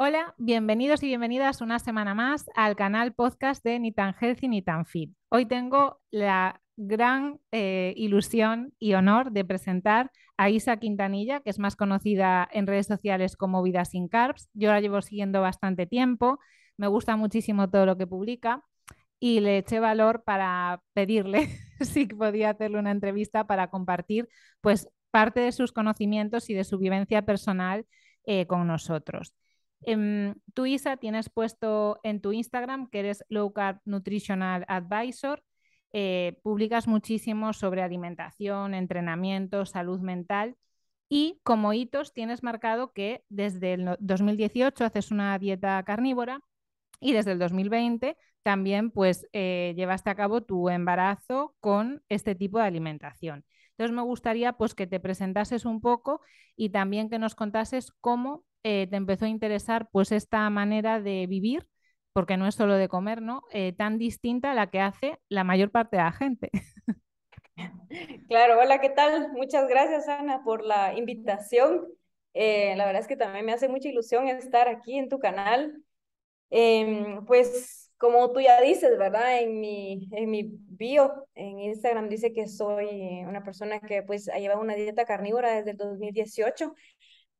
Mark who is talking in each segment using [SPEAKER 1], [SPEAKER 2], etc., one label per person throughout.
[SPEAKER 1] Hola, bienvenidos y bienvenidas una semana más al canal podcast de Ni tan healthy ni tan fit. Hoy tengo la gran eh, ilusión y honor de presentar a Isa Quintanilla, que es más conocida en redes sociales como Vida sin Carbs. Yo la llevo siguiendo bastante tiempo, me gusta muchísimo todo lo que publica y le eché valor para pedirle si podía hacerle una entrevista para compartir pues, parte de sus conocimientos y de su vivencia personal eh, con nosotros. Em, tú, Isa, tienes puesto en tu Instagram que eres Low Carb Nutritional Advisor. Eh, publicas muchísimo sobre alimentación, entrenamiento, salud mental y como hitos tienes marcado que desde el 2018 haces una dieta carnívora y desde el 2020 también pues eh, llevaste a cabo tu embarazo con este tipo de alimentación. Entonces me gustaría pues que te presentases un poco y también que nos contases cómo eh, te empezó a interesar pues esta manera de vivir, porque no es solo de comer, ¿no? Eh, tan distinta a la que hace la mayor parte de la gente.
[SPEAKER 2] Claro, hola, ¿qué tal? Muchas gracias, Ana, por la invitación. Eh, la verdad es que también me hace mucha ilusión estar aquí en tu canal. Em, pues como tú ya dices, ¿verdad? En mi, en mi bio, en Instagram, dice que soy una persona que pues ha llevado una dieta carnívora desde el 2018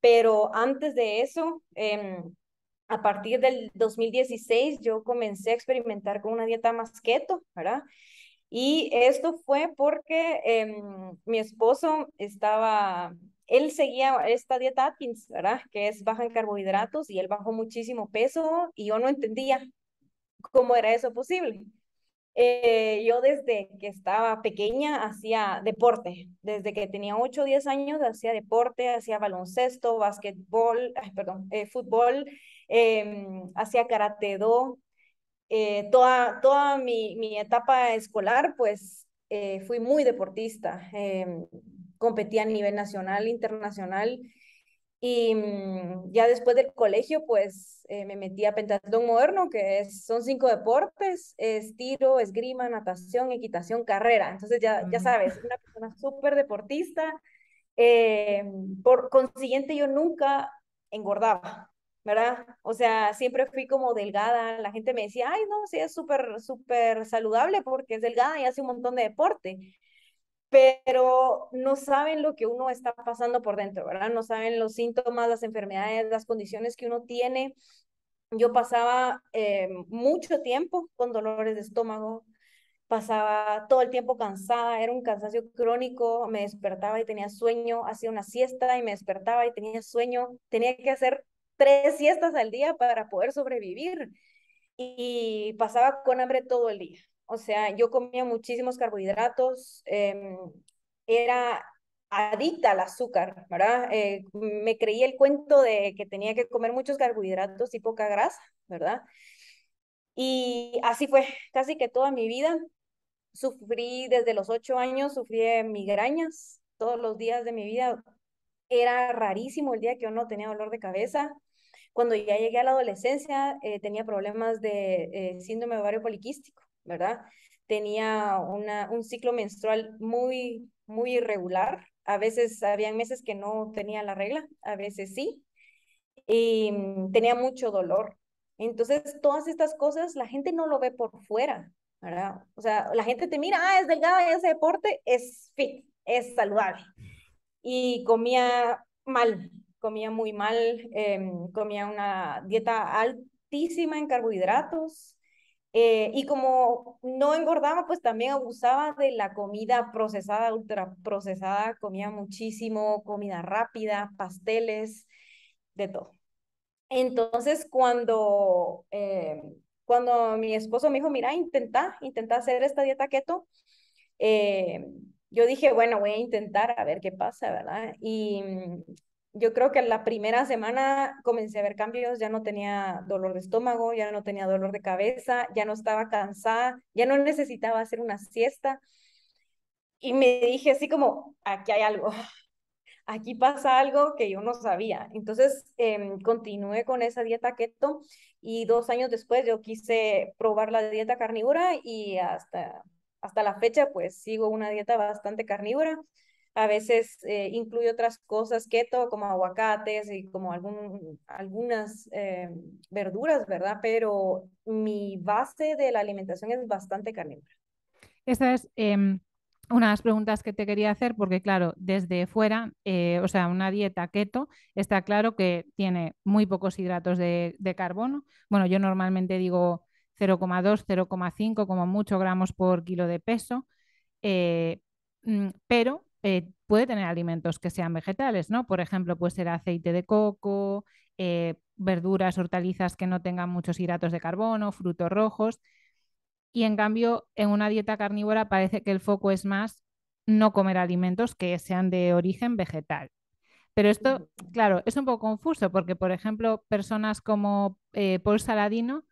[SPEAKER 2] pero antes de eso, em, a partir del 2016, yo comencé a experimentar con una dieta más keto, ¿verdad? Y esto fue porque em, mi esposo estaba, él seguía esta dieta Atkins, ¿verdad? Que es baja en carbohidratos y él bajó muchísimo peso y yo no entendía cómo era eso posible. Eh, yo desde que estaba pequeña hacía deporte, desde que tenía 8 o 10 años hacía deporte, hacía baloncesto, básquetbol, eh, fútbol, em, hacía karate do. Eh, toda mi, mi, etapa escolar, pues fui muy deportista, em, competía a nivel nacional, internacional y mm, ya después del colegio, pues eh, me metí a pentatlón moderno, que es, son cinco deportes, es tiro, esgrima, natación, equitación, carrera. Entonces ya, ya sabes, una persona súper deportista. Eh, por consiguiente, yo nunca engordaba, ¿verdad? O sea, siempre fui como delgada. La gente me decía, ay, no, sí, es súper, súper saludable porque es delgada y hace un montón de deporte pero no saben lo que uno está pasando por dentro, ¿verdad? No saben los síntomas, las enfermedades, las condiciones que uno tiene. Yo pasaba eh, mucho tiempo con dolores de estómago, pasaba todo el tiempo cansada, era un cansancio crónico, me despertaba y tenía sueño, hacía una siesta y me despertaba y tenía sueño, tenía que hacer tres siestas al día para poder sobrevivir y pasaba con hambre todo el día. O sea, yo comía muchísimos carbohidratos, em, era adicta al azúcar, ¿verdad? Eh, me creí el cuento de que tenía que comer muchos carbohidratos y poca grasa, ¿verdad? Y así fue casi que toda mi vida. Sufrí desde los ocho años, sufrí migrañas todos los días de mi vida. Era rarísimo el día que yo no tenía dolor de cabeza. Cuando ya llegué a la adolescencia, eh, tenía problemas de eh, síndrome ovario poliquístico. ¿verdad? Tenía una, un ciclo menstrual muy, muy irregular. A veces había meses que no tenía la regla, a veces sí. Y mm, tenía mucho dolor. Entonces, todas estas cosas la gente no lo ve por fuera, ¿verdad? O sea, la gente te mira, ah, es delgada, ese deporte, es fit, es saludable. Y comía mal, comía muy mal, em, comía una dieta altísima en carbohidratos, eh, y como no engordaba, pues también abusaba de la comida procesada, ultra procesada, comía muchísimo, comida rápida, pasteles, de todo. Entonces, cuando, eh, cuando mi esposo me dijo, mira, intenta, intenta hacer esta dieta keto, eh, yo dije, bueno, voy a intentar a ver qué pasa, ¿verdad? Y yo creo que la primera semana comencé a ver cambios, ya no tenía dolor de estómago, ya no tenía dolor de cabeza, ya no estaba cansada, ya no necesitaba hacer una siesta. Y me dije así como, aquí hay algo, aquí pasa algo que yo no sabía. Entonces em, continué con esa dieta keto y dos años después yo quise probar la dieta carnívora y hasta, hasta la fecha pues sigo una dieta bastante carnívora a veces eh, incluye otras cosas keto como aguacates y como algún, algunas eh, verduras, ¿verdad? Pero mi base de la alimentación es bastante carnívora.
[SPEAKER 1] Esta es em, una de las preguntas que te quería hacer porque claro, desde fuera, eh, o sea, una dieta keto está claro que tiene muy pocos hidratos de, de carbono. Bueno, yo normalmente digo 0,2, 0,5 como mucho gramos por kilo de peso. Mm, pero eh, puede tener alimentos que sean vegetales, ¿no? Por ejemplo, puede ser aceite de coco, eh, verduras, hortalizas que no tengan muchos hidratos de carbono, frutos rojos. Y en cambio, en una dieta carnívora parece que el foco es más no comer alimentos que sean de origen vegetal. Pero esto, claro, es un poco confuso porque, por ejemplo, personas como eh, Paul Saladino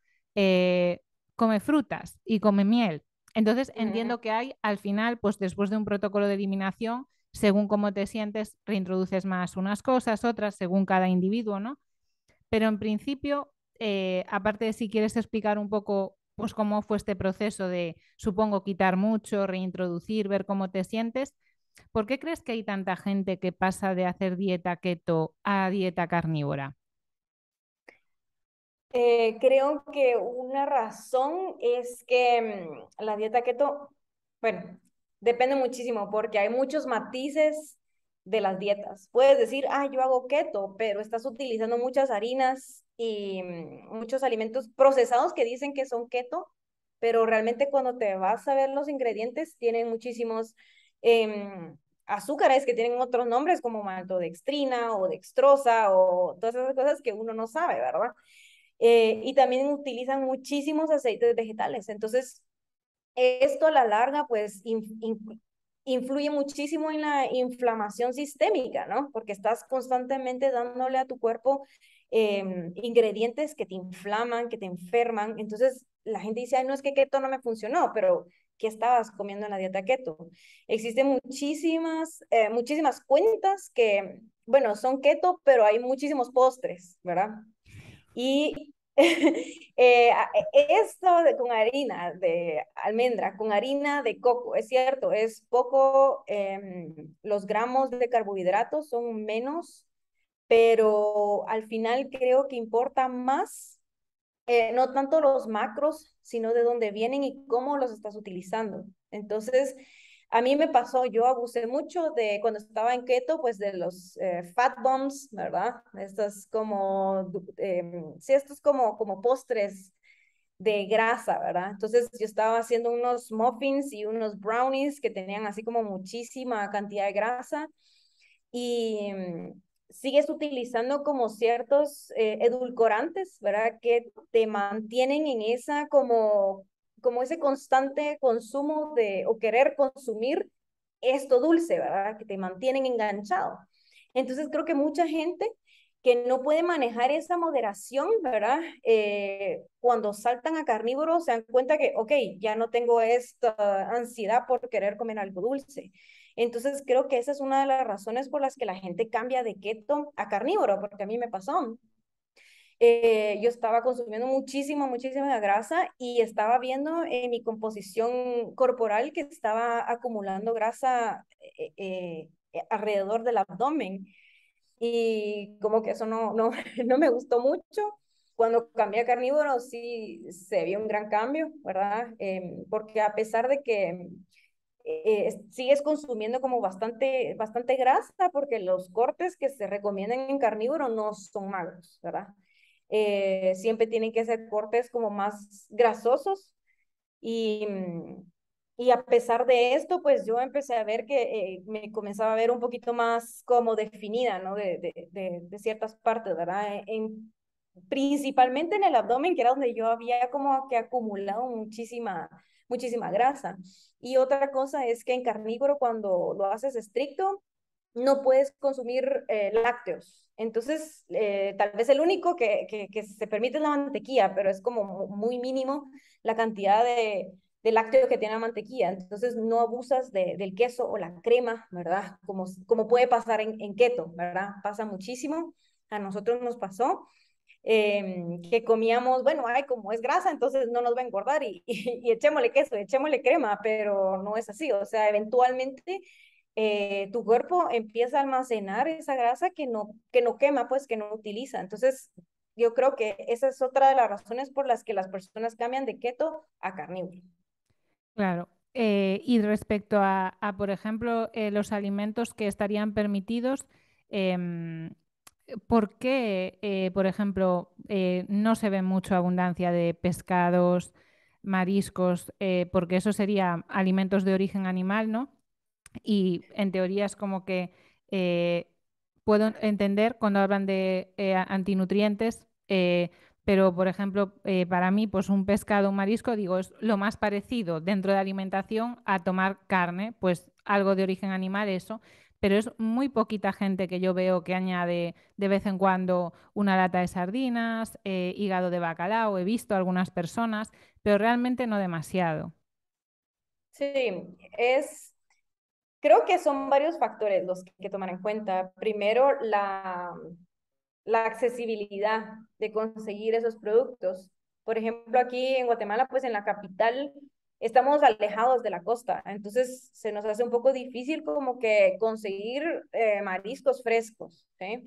[SPEAKER 1] come frutas y come miel, entonces, entiendo que hay, al final, pues después de un protocolo de eliminación, según cómo te sientes, reintroduces más unas cosas, otras, según cada individuo, ¿no? Pero en principio, eh, aparte de si quieres explicar un poco, pues cómo fue este proceso de, supongo, quitar mucho, reintroducir, ver cómo te sientes, ¿por qué crees que hay tanta gente que pasa de hacer dieta keto a dieta carnívora?
[SPEAKER 2] Eh, creo que una razón es que mm, la dieta keto, bueno, depende muchísimo porque hay muchos matices de las dietas. Puedes decir, ah, yo hago keto, pero estás utilizando muchas harinas y mm, muchos alimentos procesados que dicen que son keto, pero realmente cuando te vas a ver los ingredientes tienen muchísimos... Em, azúcares que tienen otros nombres como maltodextrina o dextrosa o todas esas cosas que uno no sabe, ¿verdad? Eh, y también utilizan muchísimos aceites vegetales. Entonces, esto a la larga, pues, influye muchísimo en la inflamación sistémica, ¿no? Porque estás constantemente dándole a tu cuerpo em, ingredientes que te inflaman, que te enferman. Entonces, la gente dice, Ay, no es que keto no me funcionó, pero ¿qué estabas comiendo en la dieta keto? Existen muchísimas, eh, muchísimas cuentas que, bueno, son keto, pero hay muchísimos postres, ¿verdad? Y eh, e, esto de, con harina de almendra, con harina de coco, es cierto, es poco, em, los gramos de carbohidratos son menos, pero al final creo que importa más, eh, no tanto los macros, sino de dónde vienen y cómo los estás utilizando. Entonces, a mí me pasó, yo abusé mucho de cuando estaba en keto, pues de los eh, fat bombs, ¿verdad? Estos como, em, sí, estos como, como postres de grasa, ¿verdad? Entonces yo estaba haciendo unos muffins y unos brownies que tenían así como muchísima cantidad de grasa y mm, sigues utilizando como ciertos eh, edulcorantes, ¿verdad? Que te mantienen en esa como como ese constante consumo de, o querer consumir esto dulce, ¿verdad? Que te mantienen enganchado. Entonces creo que mucha gente que no puede manejar esa moderación, ¿verdad? Eh, cuando saltan a carnívoro se dan cuenta que, ok, ya no tengo esta ansiedad por querer comer algo dulce. Entonces creo que esa es una de las razones por las que la gente cambia de keto a carnívoro, porque a mí me pasó. Eh, yo estaba consumiendo muchísima, muchísima grasa y estaba viendo en mi composición corporal que estaba acumulando grasa eh, eh, alrededor del abdomen. Y como que eso no, no, me gustó mucho cuando cambié a carnívoro sí se vio un gran cambio, ¿verdad? Em, porque a pesar de que sigues consumiendo como bastante, bastante grasa, porque los cortes que se recomiendan en carnívoro no son magros, ¿verdad? Eh, siempre tienen que hacer cortes como más grasosos y, mm, y a pesar de esto, pues yo empecé a ver que eh, me comenzaba a ver un poquito más como definida, ¿no? De, de, de, ciertas partes, ¿verdad? E, en, principalmente en el abdomen, que era donde yo había como que acumulado muchísima, muchísima grasa. Y otra cosa es que en carnívoro, cuando lo haces estricto, no puedes consumir eh, lácteos. Entonces, eh, tal vez el único que, se permite es la mantequilla, pero es como muy mínimo la cantidad de, de lácteo que tiene la mantequilla. Entonces, no abusas del queso o la crema, ¿verdad? Como, como puede pasar en, keto, ¿verdad? Pasa muchísimo. A nosotros nos pasó. Em, que comíamos, bueno, ay, como es grasa, entonces no nos va a engordar y, y, y echémosle queso, echémosle crema, pero no es así, o sea, eventualmente eh, tu cuerpo empieza a almacenar esa grasa que no, que no quema, pues que no utiliza. Entonces, yo creo que esa es otra de las razones por las que las personas cambian de keto a carnívoro.
[SPEAKER 1] Claro. Eh, y respecto a, por ejemplo, eh, los alimentos que estarían permitidos, em, ¿por qué, por ejemplo, no se ve mucha abundancia de pescados, mariscos? porque eso sería alimentos de origen animal, ¿no? Y en teoría es como que eh, puedo entender cuando hablan de eh, antinutrientes, eh, pero por ejemplo, para mí, pues un pescado, un marisco, digo, es lo más parecido dentro de alimentación a tomar carne, pues algo de origen animal, eso pero es muy poquita gente que yo veo que añade de vez en cuando una lata de sardinas, hígado de bacalao, he visto algunas personas, pero realmente no demasiado.
[SPEAKER 2] Sí, es Creo que son varios factores los que que tomar en cuenta. Primero, la, la accesibilidad de conseguir esos productos. Por ejemplo, aquí en Guatemala, pues en la capital, estamos alejados de la costa, entonces se nos hace un poco difícil como que conseguir eh, mariscos frescos. ¿sí?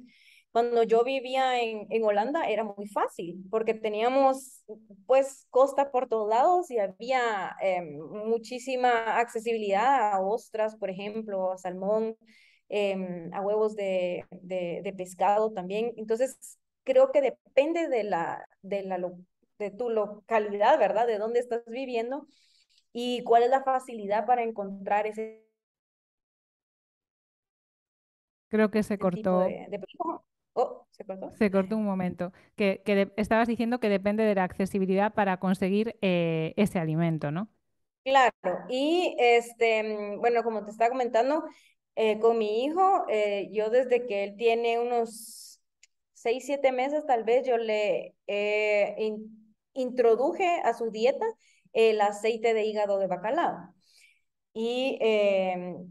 [SPEAKER 2] Cuando yo vivía en, en Holanda era muy fácil porque teníamos pues costa por todos lados y había em, muchísima accesibilidad a ostras, por ejemplo, a salmón, em, a huevos de, pescado también. Entonces creo que depende de, la, de, la, de tu localidad, ¿verdad? De dónde estás viviendo y cuál es la facilidad para encontrar ese
[SPEAKER 1] Creo que se cortó.
[SPEAKER 2] Oh, ¿se cortó? Se cortó un momento.
[SPEAKER 1] Que, que estabas diciendo que depende de la accesibilidad para conseguir eh, ese alimento, ¿no?
[SPEAKER 2] Claro, y este, bueno, como te estaba comentando, eh, con mi hijo, eh, yo desde que él tiene unos seis, siete meses, tal vez yo le introduje a su dieta el aceite de hígado de bacalao. Y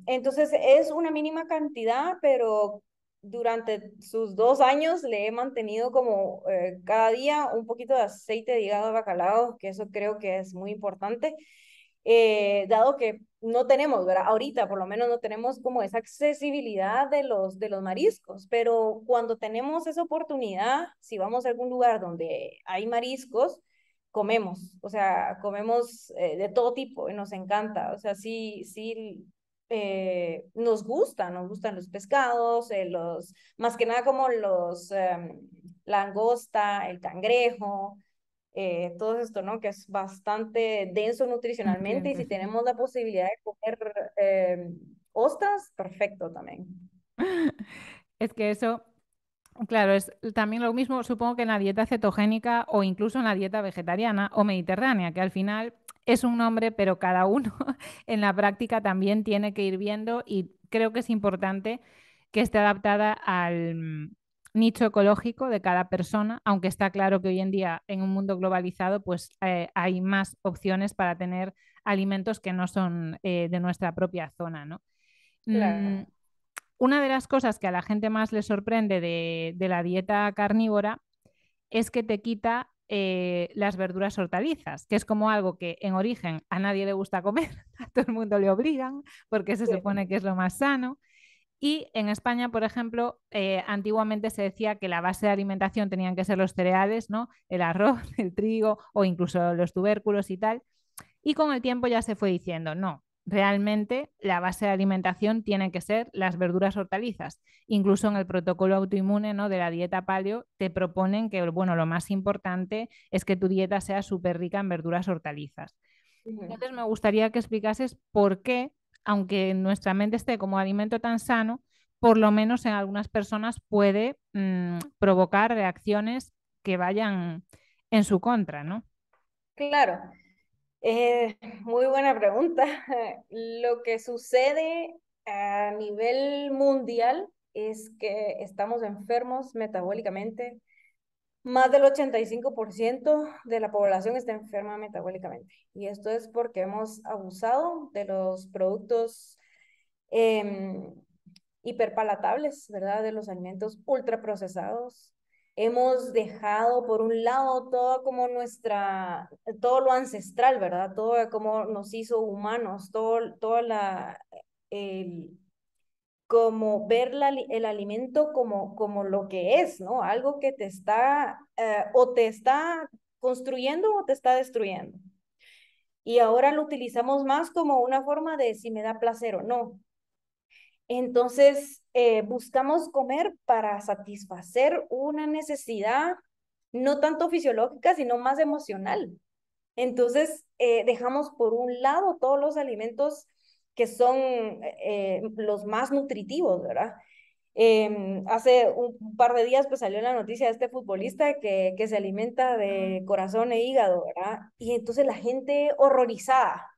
[SPEAKER 2] entonces es una mínima cantidad, pero durante sus dos años le he mantenido como eh, cada día un poquito de aceite de hígado de bacalao, que eso creo que es muy importante, eh, dado que no tenemos, ¿verdad? Ahorita por lo menos no tenemos como esa accesibilidad de los, de los mariscos, pero cuando tenemos esa oportunidad, si vamos a algún lugar donde hay mariscos, comemos, o sea, comemos eh, de todo tipo y nos encanta, o sea, sí, sí eh, nos gusta, nos gustan los pescados, eh, los, más que nada como los, em, langosta, el cangrejo, eh, todo esto, ¿no? Que es bastante denso nutricionalmente y si tenemos la posibilidad de comer em, ostras, perfecto también.
[SPEAKER 1] Es que eso, claro, es también lo mismo, supongo que en la dieta cetogénica o incluso en la dieta vegetariana o mediterránea, que al final es un nombre, pero cada uno en la práctica también tiene que ir viendo y creo que es importante que esté adaptada al mm, nicho ecológico de cada persona, aunque está claro que hoy en día en un mundo globalizado pues eh, hay más opciones para tener alimentos que no son eh, de nuestra propia zona, ¿no? Mm, una de las cosas que a la gente más le sorprende de, de la dieta carnívora es que te quita eh, las verduras hortalizas, que es como algo que en origen a nadie le gusta comer, a todo el mundo le obligan porque se supone que es lo más sano. Y en España, por ejemplo, eh, antiguamente se decía que la base de alimentación tenían que ser los cereales, ¿no? El arroz, el trigo o incluso los tubérculos y tal. Y con el tiempo ya se fue diciendo, no, realmente la base de alimentación tiene que ser las verduras hortalizas. Incluso en el protocolo autoinmune ¿no? de la dieta paleo te proponen que bueno, lo más importante es que tu dieta sea súper rica en verduras hortalizas. Entonces me gustaría que explicases por qué, aunque nuestra mente esté como alimento tan sano, por lo menos en algunas personas puede mm, provocar reacciones que vayan en su contra, ¿no?
[SPEAKER 2] Claro muy buena pregunta. Lo que sucede a nivel mundial es que estamos enfermos metabólicamente. Más del 85% de la población está enferma metabólicamente. Y esto es porque hemos abusado de los productos em, hiperpalatables, ¿verdad? De los alimentos ultraprocesados, hemos dejado por un lado todo como nuestra, todo lo ancestral, ¿verdad? Todo como nos hizo humanos, todo, toda la, como ver el alimento como, como lo que es, ¿no? Algo que te está, eh, o te está construyendo o te está destruyendo. Y ahora lo utilizamos más como una forma de si me da placer o no, entonces, eh, buscamos comer para satisfacer una necesidad no tanto fisiológica, sino más emocional. Entonces, eh, dejamos por un lado todos los alimentos que son eh, los más nutritivos, ¿verdad? Em, hace un par de días pues salió la noticia de este futbolista que, que se alimenta de corazón e hígado, ¿verdad? Y entonces la gente horrorizada,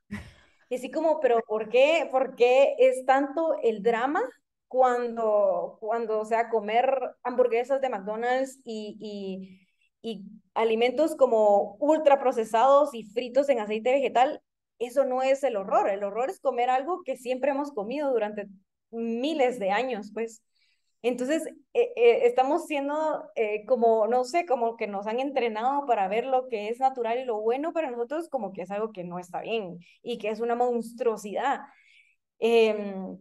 [SPEAKER 2] y así como, pero ¿por qué? ¿Por qué es tanto el drama cuando, cuando o sea, comer hamburguesas de McDonald's y, y, y alimentos como ultra procesados y fritos en aceite vegetal? Eso no es el horror. El horror es comer algo que siempre hemos comido durante miles de años, pues. Entonces, eh, eh, estamos siendo eh, como, no sé, como que nos han entrenado para ver lo que es natural y lo bueno para nosotros como que es algo que no está bien y que es una monstruosidad. Em,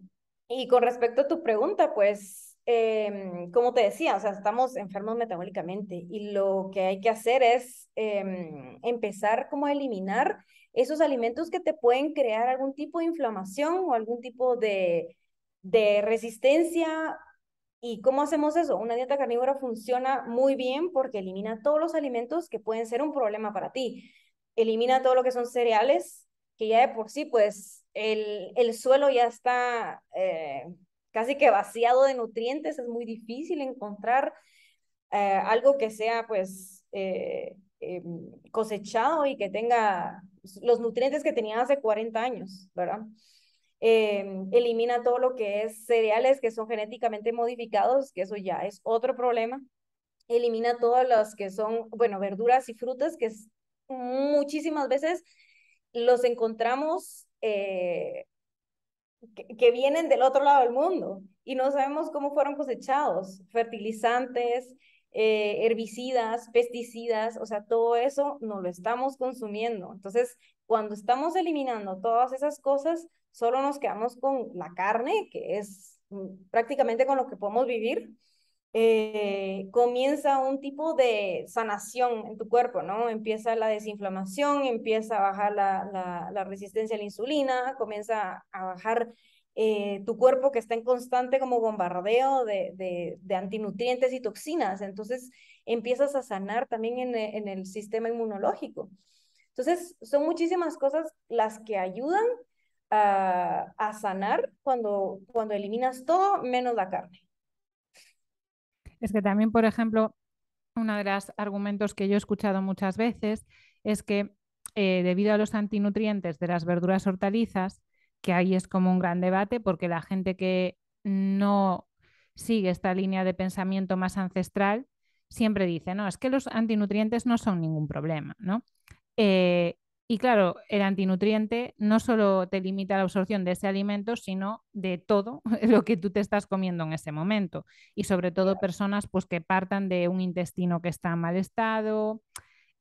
[SPEAKER 2] y con respecto a tu pregunta, pues, em, como te decía, o sea, estamos enfermos metabólicamente y lo que hay que hacer es em, empezar como a eliminar esos alimentos que te pueden crear algún tipo de inflamación o algún tipo de, de resistencia ¿Y cómo hacemos eso? Una dieta carnívora funciona muy bien porque elimina todos los alimentos que pueden ser un problema para ti. Elimina todo lo que son cereales, que ya de por sí, pues el, suelo ya está eh, casi que vaciado de nutrientes, es muy difícil encontrar eh, algo que sea pues eh, cosechado y que tenga los nutrientes que tenía hace 40 años, ¿verdad? Em, elimina todo lo que es cereales que son genéticamente modificados, que eso ya es otro problema, elimina todas las que son, bueno, verduras y frutas que muchísimas veces los encontramos eh, que, vienen del otro lado del mundo y no sabemos cómo fueron cosechados, fertilizantes, eh, herbicidas, pesticidas, o sea, todo eso no lo estamos consumiendo. Entonces, cuando estamos eliminando todas esas cosas, solo nos quedamos con la carne, que es mm, prácticamente con lo que podemos vivir, eh, comienza un tipo de sanación en tu cuerpo, ¿no? Empieza la desinflamación, empieza a bajar la, resistencia a la insulina, comienza a bajar eh, tu cuerpo que está en constante como bombardeo de, antinutrientes y toxinas, entonces empiezas a sanar también en, en el sistema inmunológico. Entonces, son muchísimas cosas las que ayudan a, sanar cuando, cuando eliminas todo menos la carne.
[SPEAKER 1] Es que también, por ejemplo, uno de los argumentos que yo he escuchado muchas veces es que eh, debido a los antinutrientes de las verduras hortalizas, que ahí es como un gran debate porque la gente que no sigue esta línea de pensamiento más ancestral siempre dice, no, es que los antinutrientes no son ningún problema, ¿no? Eh, y claro, el antinutriente no solo te limita la absorción de ese alimento, sino de todo lo que tú te estás comiendo en ese momento. Y sobre todo personas pues, que partan de un intestino que está en mal estado,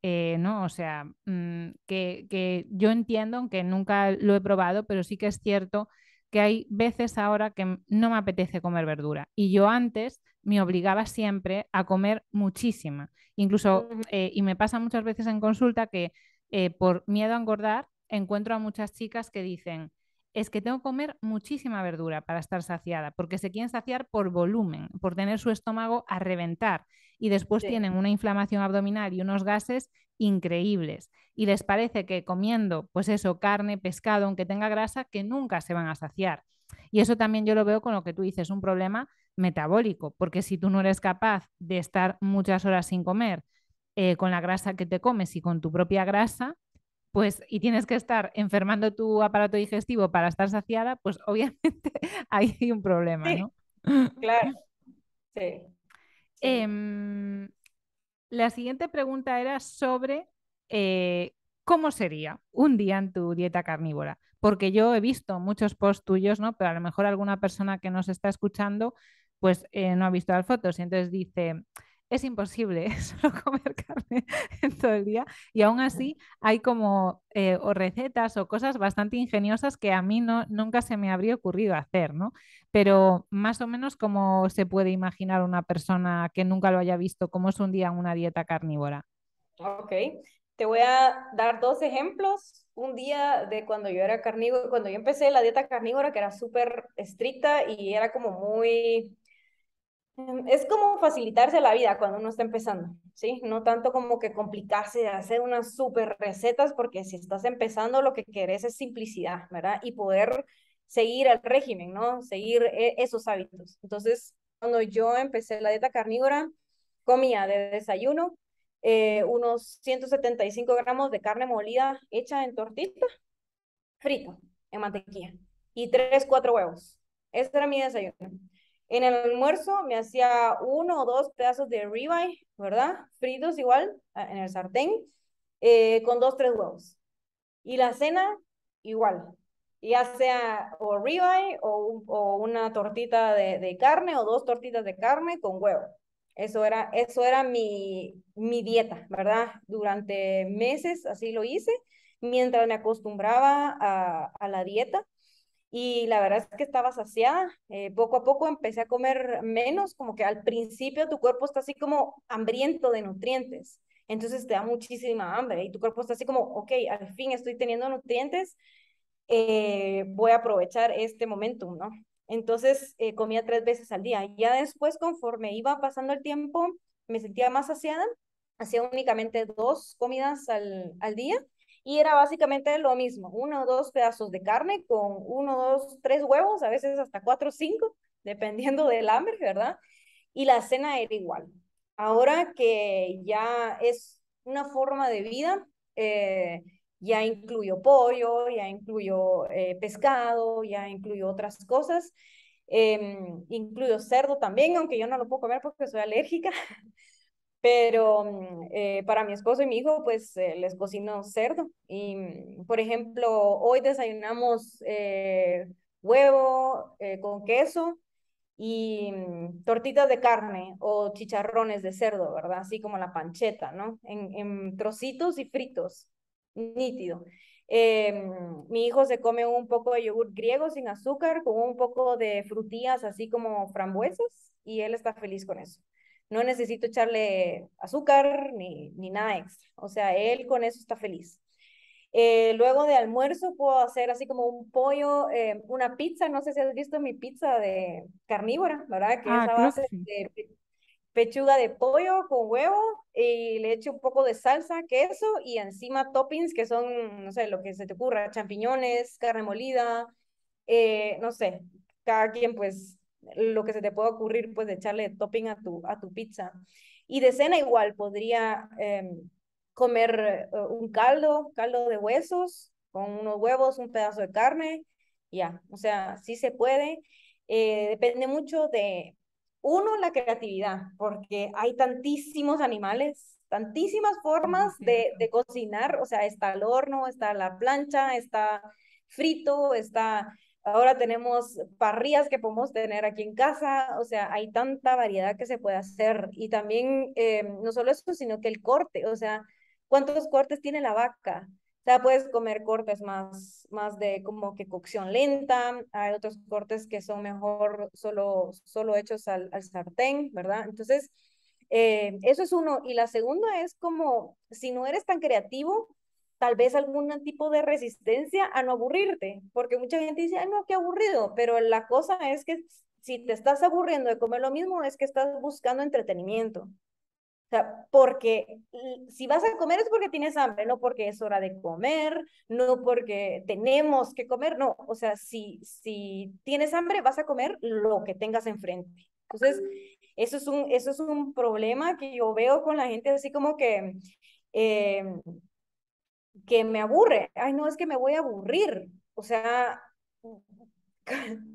[SPEAKER 1] eh, ¿no? O sea, mm, que, yo entiendo, aunque nunca lo he probado, pero sí que es cierto que hay veces ahora que no me apetece comer verdura. Y yo antes me obligaba siempre a comer muchísima. Incluso, eh, y me pasa muchas veces en consulta que eh, por miedo a engordar, encuentro a muchas chicas que dicen, es que tengo que comer muchísima verdura para estar saciada, porque se quieren saciar por volumen, por tener su estómago a reventar y después tienen una inflamación abdominal y unos gases increíbles y les parece que comiendo pues eso, carne, pescado, aunque tenga grasa, que nunca se van a saciar. Y eso también yo lo veo con lo que tú dices, un problema metabólico, porque si tú no eres capaz de estar muchas horas sin comer, eh, con la grasa que te comes y con tu propia grasa, pues y tienes que estar enfermando tu aparato digestivo para estar saciada, pues obviamente ahí hay un problema, ¿no? Claro. Sí. Em, la siguiente pregunta era sobre eh, cómo sería un día en tu dieta carnívora, porque yo he visto muchos posts tuyos, ¿no? Pero a lo mejor alguna persona que nos está escuchando, pues eh, no ha visto las fotos y entonces dice, es imposible solo comer carne en todo el día y aún así hay como eh, recetas o cosas bastante ingeniosas que a mí no, nunca se me habría ocurrido hacer, ¿no? Pero más o menos como se puede imaginar una persona que nunca lo haya visto, cómo es un día una dieta carnívora.
[SPEAKER 2] Ok, te voy a dar dos ejemplos. Un día de cuando yo era carnívoro, cuando yo empecé la dieta carnívora, que era súper estricta y era como muy Em, es como facilitarse la vida cuando uno está empezando, ¿sí? No tanto como que complicarse de hacer unas súper recetas, porque si estás empezando lo que querés es simplicidad, ¿verdad? Y poder seguir el régimen, ¿no? Seguir e, esos hábitos. Entonces, cuando yo empecé la dieta carnívora, comía de desayuno eh, unos 175 gramos de carne molida hecha en tortita, frita, en mantequilla, y tres, cuatro huevos. Ese era mi desayuno. En el almuerzo me hacía uno o dos pedazos de ribeye, ¿verdad? Fritos igual, ah, en el sartén, eh, con dos, tres huevos. Y la cena, igual. Ya sea o ribeye o, una tortita de, carne o dos tortitas de carne con huevo. Eso era, eso era mi, mi dieta, ¿verdad? Durante meses así lo hice, mientras me acostumbraba a, a la dieta y la verdad es que estaba saciada. Eh, poco a poco empecé a comer menos, como que al principio tu cuerpo está así como hambriento de nutrientes, entonces te da muchísima hambre y tu cuerpo está así como, ok, al fin estoy teniendo nutrientes, eh, voy a aprovechar este momento, ¿no? Entonces eh, comía tres veces al día. Ya después, conforme iba pasando el tiempo, me sentía más saciada, hacía únicamente dos comidas al, al día y era básicamente lo mismo, uno o dos pedazos de carne con uno, dos, tres huevos, a veces hasta cuatro o cinco, dependiendo del hambre, ¿verdad? Y la cena era igual. Ahora que ya es una forma de vida, eh, ya incluyo pollo, ya incluyo eh, pescado, ya incluyo otras cosas, em, incluyo cerdo también, aunque yo no lo puedo comer porque soy alérgica, Pero mm, eh, para mi esposo y mi hijo, pues eh, les cocino cerdo. Y, mm, por ejemplo, hoy desayunamos eh, huevo con queso y mm, tortitas de carne o chicharrones de cerdo, ¿verdad? Así como la pancheta, ¿no? En, en trocitos y fritos, nítido. mi hijo se come un poco de yogur griego sin azúcar, con un poco de frutillas, así como frambuesas, y él está feliz con eso no necesito echarle azúcar ni, ni nada extra. O sea, él con eso está feliz. Eh, luego de almuerzo puedo hacer así como un pollo, eh, una pizza, no sé si has visto mi pizza de carnívora, ¿verdad? Que es ah, a base de pechuga de pollo con huevo y le echo un poco de salsa, queso y encima toppings que son, no sé, lo que se te ocurra, champiñones, carne molida, eh, no sé, cada quien pues lo que se te pueda ocurrir, pues de echarle topping a tu, a tu pizza. Y de cena igual, podría em, comer eh, un caldo, caldo de huesos, con unos huevos, un pedazo de carne, ya, o sea, sí se puede. Eh, depende mucho de, uno, la creatividad, porque hay tantísimos animales, tantísimas formas de, de cocinar, o sea, está el horno, está la plancha, está frito, está Ahora tenemos parrillas que podemos tener aquí en casa, o sea, hay tanta variedad que se puede hacer y también eh, no solo eso, sino que el corte, o sea, ¿cuántos cortes tiene la vaca? O sea, puedes comer cortes más, más de como que cocción lenta, hay otros cortes que son mejor solo, solo hechos al, sartén, ¿verdad? Entonces, eh, eso es uno. Y la segunda es como, si no eres tan creativo, tal vez algún tipo de resistencia a no aburrirte, porque mucha gente dice, Ay, no, qué aburrido, pero la cosa es que si te estás aburriendo de comer lo mismo, es que estás buscando entretenimiento. O sea, porque si vas a comer es porque tienes hambre, no porque es hora de comer, no porque tenemos que comer, no. O sea, si, si tienes hambre, vas a comer lo que tengas enfrente. Entonces, eso es un, eso es un problema que yo veo con la gente así como que... Eh, que me aburre. Ay, no, es que me voy a aburrir. O sea,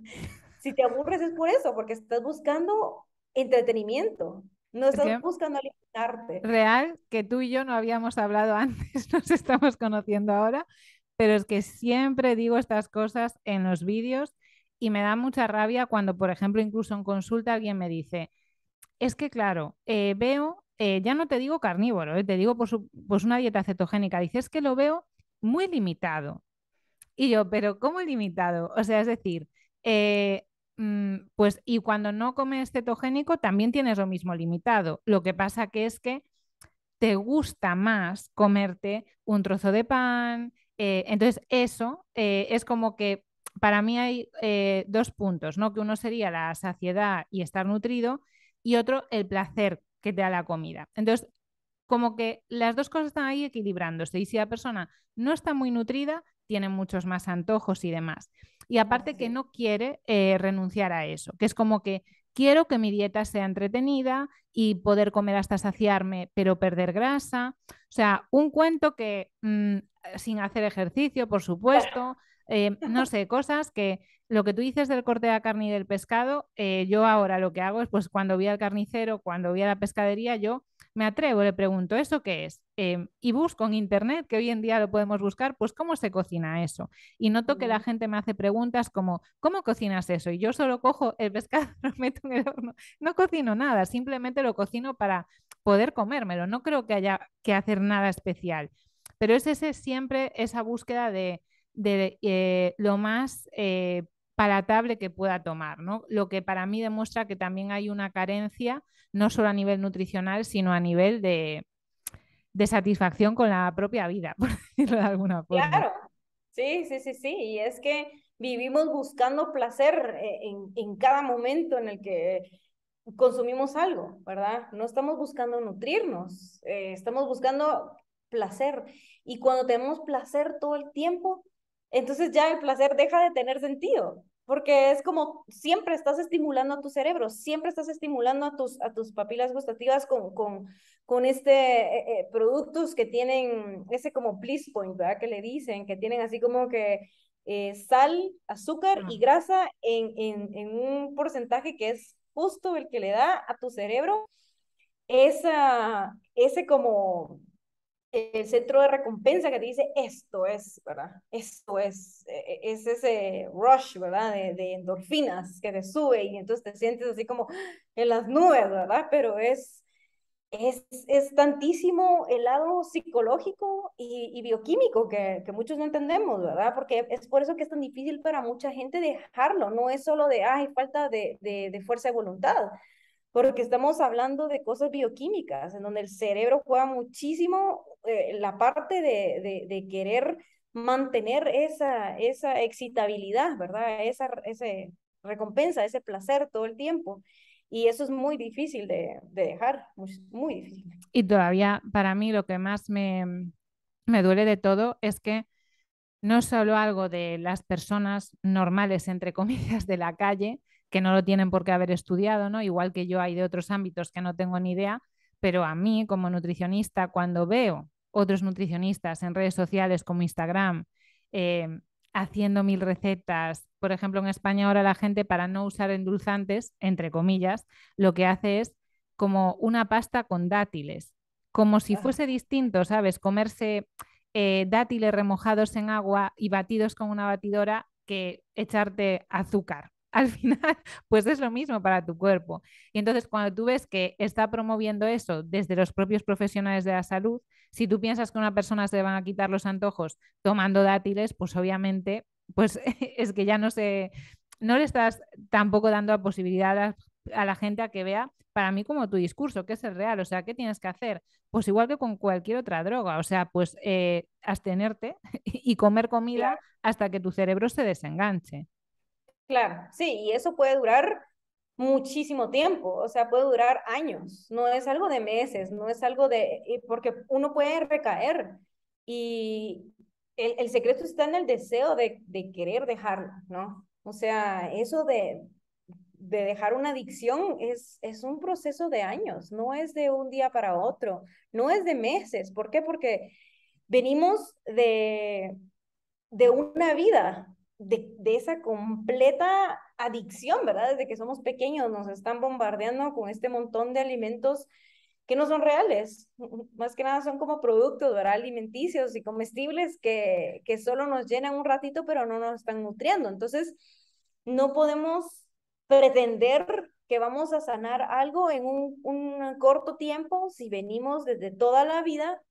[SPEAKER 2] si te aburres es por eso, porque estás buscando entretenimiento. No estás buscando alimentarte.
[SPEAKER 1] Real, que tú y yo no habíamos hablado antes, nos estamos conociendo ahora, pero es que siempre digo estas cosas en los vídeos y me da mucha rabia cuando, por ejemplo, incluso en consulta alguien me dice, es que claro, eh, veo eh, ya no te digo carnívoro, eh, te digo pues, una dieta cetogénica, dices que lo veo muy limitado. Y yo, pero ¿cómo limitado? O sea, es decir, eh, mm, pues y cuando no comes cetogénico también tienes lo mismo limitado. Lo que pasa que es que te gusta más comerte un trozo de pan. entonces, eso es como que para mí hay dos puntos, ¿no? Que uno sería la saciedad y estar nutrido y otro el placer que te da la comida. Entonces, como que las dos cosas están ahí equilibrándose y si la persona no está muy nutrida, tiene muchos más antojos y demás. Y aparte que no quiere eh, renunciar a eso, que es como que quiero que mi dieta sea entretenida y poder comer hasta saciarme, pero perder grasa. O sea, un cuento que mm, sin hacer ejercicio, por supuesto, eh, no sé, cosas que, lo que tú dices del corte de la carne y del pescado, eh, yo ahora lo que hago es, pues cuando voy al carnicero, cuando voy a la pescadería, yo me atrevo, le pregunto, ¿eso qué es? Em, y busco en internet, que hoy en día lo podemos buscar, pues cómo se cocina eso. Y noto que la gente me hace preguntas como, ¿cómo cocinas eso? Y yo solo cojo el pescado, lo meto en el horno. No cocino nada, simplemente lo cocino para poder comérmelo. No creo que haya que hacer nada especial. Pero es ese siempre esa búsqueda de, eh, lo más eh, palatable que pueda tomar, ¿no? Lo que para mí demuestra que también hay una carencia, no solo a nivel nutricional, sino a nivel de, satisfacción con la propia vida, por decirlo de alguna forma. Claro,
[SPEAKER 2] sí, sí, sí, sí. Y es que vivimos buscando placer eh, en, cada momento en el que consumimos algo, ¿verdad? No estamos buscando nutrirnos, eh, estamos buscando placer. Y cuando tenemos placer todo el tiempo, entonces ya el placer deja de tener sentido, porque es como siempre estás estimulando a tu cerebro, siempre estás estimulando a tus, a tus papilas gustativas con, con, con este producto eh, eh, productos que tienen ese como please point, ¿verdad? Que le dicen, que tienen así como que eh, sal, azúcar y grasa en, en, en un porcentaje que es justo el que le da a tu cerebro esa, ese como el centro de recompensa que te dice esto es, ¿verdad? Esto es, e, e, es ese rush, ¿verdad? De, endorfinas que te sube y entonces te sientes así como en las nubes, ¿verdad? Pero es, es, es tantísimo el lado psicológico y, bioquímico que, que, muchos no entendemos, ¿verdad? Porque es por eso que es tan difícil para mucha gente dejarlo, no es solo de, hay falta de, de, de fuerza de voluntad, porque estamos hablando de cosas bioquímicas, en donde el cerebro juega muchísimo eh, la parte de, de, querer mantener esa, esa excitabilidad, ¿verdad? Esa recompensa, ese placer todo el tiempo. Y eso es muy difícil de, de dejar, muy, difícil.
[SPEAKER 1] Y todavía para mí lo que más me, me duele de todo es que no solo algo de las personas normales, entre comillas, de la calle, que no lo tienen por qué haber estudiado, ¿no? Igual que yo hay de otros ámbitos que no tengo ni idea, pero a mí como nutricionista, cuando veo otros nutricionistas en redes sociales como Instagram, eh, haciendo mil recetas, por ejemplo, en España ahora la gente para no usar endulzantes, entre comillas, lo que hace es como una pasta con dátiles, como si fuese distinto, ¿sabes? Comerse eh, dátiles remojados en agua y batidos con una batidora que echarte azúcar, al final, pues es lo mismo para tu cuerpo. Y entonces cuando tú ves que está promoviendo eso desde los propios profesionales de la salud, si tú piensas que una persona se le van a quitar los antojos tomando dátiles, pues obviamente, pues es que ya no se, no le estás tampoco dando la posibilidad a, la gente a que vea para mí como tu discurso, que es el real, o sea, ¿qué tienes que hacer? Pues igual que con cualquier otra droga, o sea, pues eh, abstenerte y comer comida hasta que tu cerebro se desenganche.
[SPEAKER 2] Claro, sí, y eso puede durar muchísimo tiempo, o sea, puede durar años, no es algo de meses, no es algo de, porque uno puede recaer y el, secreto está en el deseo de, querer dejarlo, ¿no? O sea, eso de, dejar una adicción es, es un proceso de años, no es de un día para otro, no es de meses, ¿por qué? Porque venimos de, de una vida de, esa completa adicción, ¿verdad? Desde que somos pequeños nos están bombardeando con este montón de alimentos que no son reales, más que nada son como productos, ¿verdad? Alimenticios y comestibles que, que solo nos llenan un ratito, pero no nos están nutriendo. Entonces, no podemos pretender que vamos a sanar algo en un, un corto tiempo si venimos desde toda la vida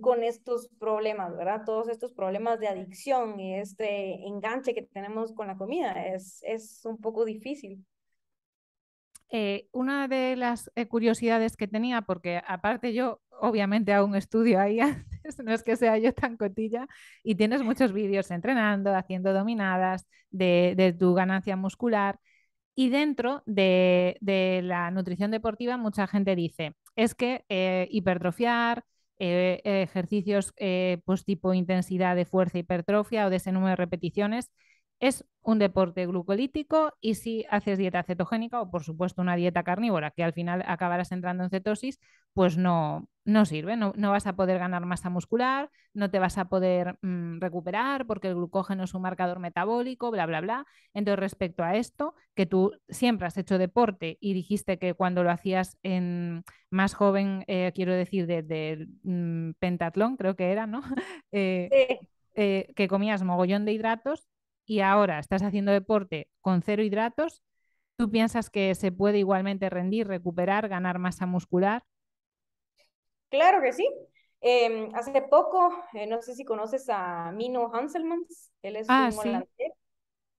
[SPEAKER 2] con, estos problemas, ¿verdad? Todos estos problemas de adicción y este enganche que tenemos con la comida es, un poco difícil.
[SPEAKER 1] Eh, una de las eh, curiosidades que tenía, porque aparte yo obviamente hago un
[SPEAKER 2] estudio ahí
[SPEAKER 1] antes, no es que sea yo tan cotilla, y tienes muchos vídeos entrenando, haciendo dominadas, de, tu ganancia muscular. Y dentro de, la nutrición deportiva mucha gente dice, es que eh, hipertrofiar, eh, ejercicios eh, pues tipo intensidad de fuerza hipertrofia o de ese número de repeticiones es un deporte glucolítico y si haces dieta cetogénica o por supuesto una dieta carnívora que al final acabarás entrando en cetosis, pues no, sirve, no, vas a poder ganar masa muscular, no te vas a poder mm, recuperar porque el glucógeno es un marcador metabólico, bla, bla, bla. Entonces respecto a esto, que tú siempre has hecho deporte y dijiste que cuando lo hacías en mm, más joven, eh, quiero decir, de, mm, pentatlón creo que era, ¿no? Eh, eh, que comías mogollón de hidratos, y ahora estás haciendo deporte con cero hidratos, ¿tú piensas que se puede igualmente rendir, recuperar, ganar masa muscular?
[SPEAKER 2] Claro que sí. Em, hace poco, eh, no sé si conoces a Mino Hanselmans, él es ah, un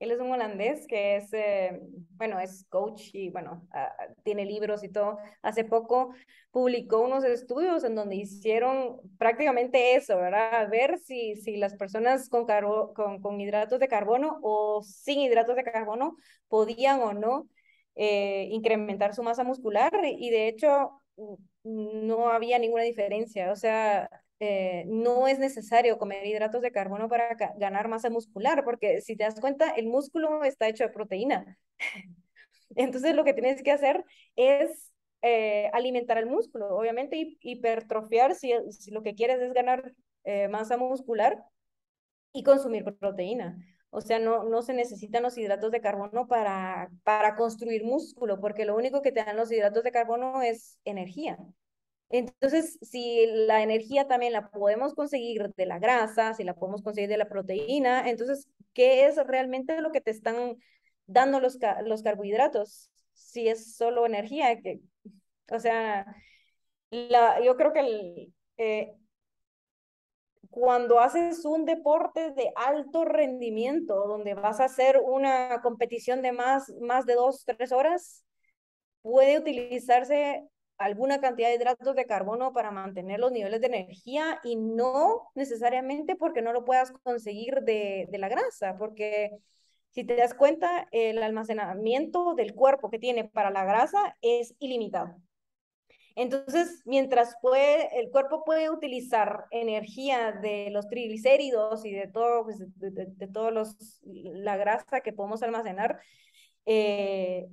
[SPEAKER 2] él es un holandés que es, eh, bueno, es coach y, bueno, tiene libros y todo. Hace poco publicó unos estudios en donde hicieron prácticamente eso, ¿verdad? A ver si, si las personas con, con, con, hidratos de carbono o sin hidratos de carbono podían o no eh, incrementar su masa muscular y de hecho no había ninguna diferencia. O sea, eh, no es necesario comer hidratos de carbono para ganar masa muscular, porque si te das cuenta, el músculo está hecho de proteína. Entonces lo que tienes que hacer es eh, alimentar al músculo, obviamente hipertrofiar si, lo que quieres es ganar eh, masa muscular y consumir proteína. O sea, no, no se necesitan los hidratos de carbono para, para construir músculo, porque lo único que te dan los hidratos de carbono es energía. Entonces, si la energía también la podemos conseguir de la grasa, si la podemos conseguir de la proteína, entonces, ¿qué es realmente lo que te están dando los, los carbohidratos? Si es solo energía, que, o sea, la, yo creo que eh, cuando haces un deporte de alto rendimiento, donde vas a hacer una competición de más, más de dos, tres horas, puede utilizarse alguna cantidad de hidratos de carbono para mantener los niveles de energía y no necesariamente porque no lo puedas conseguir de, de la grasa, porque si te das cuenta, el almacenamiento del cuerpo que tiene para la grasa es ilimitado. Entonces, mientras puede, el cuerpo puede utilizar energía de los triglicéridos y de todo, pues, de, todos los, la grasa que podemos almacenar, eh,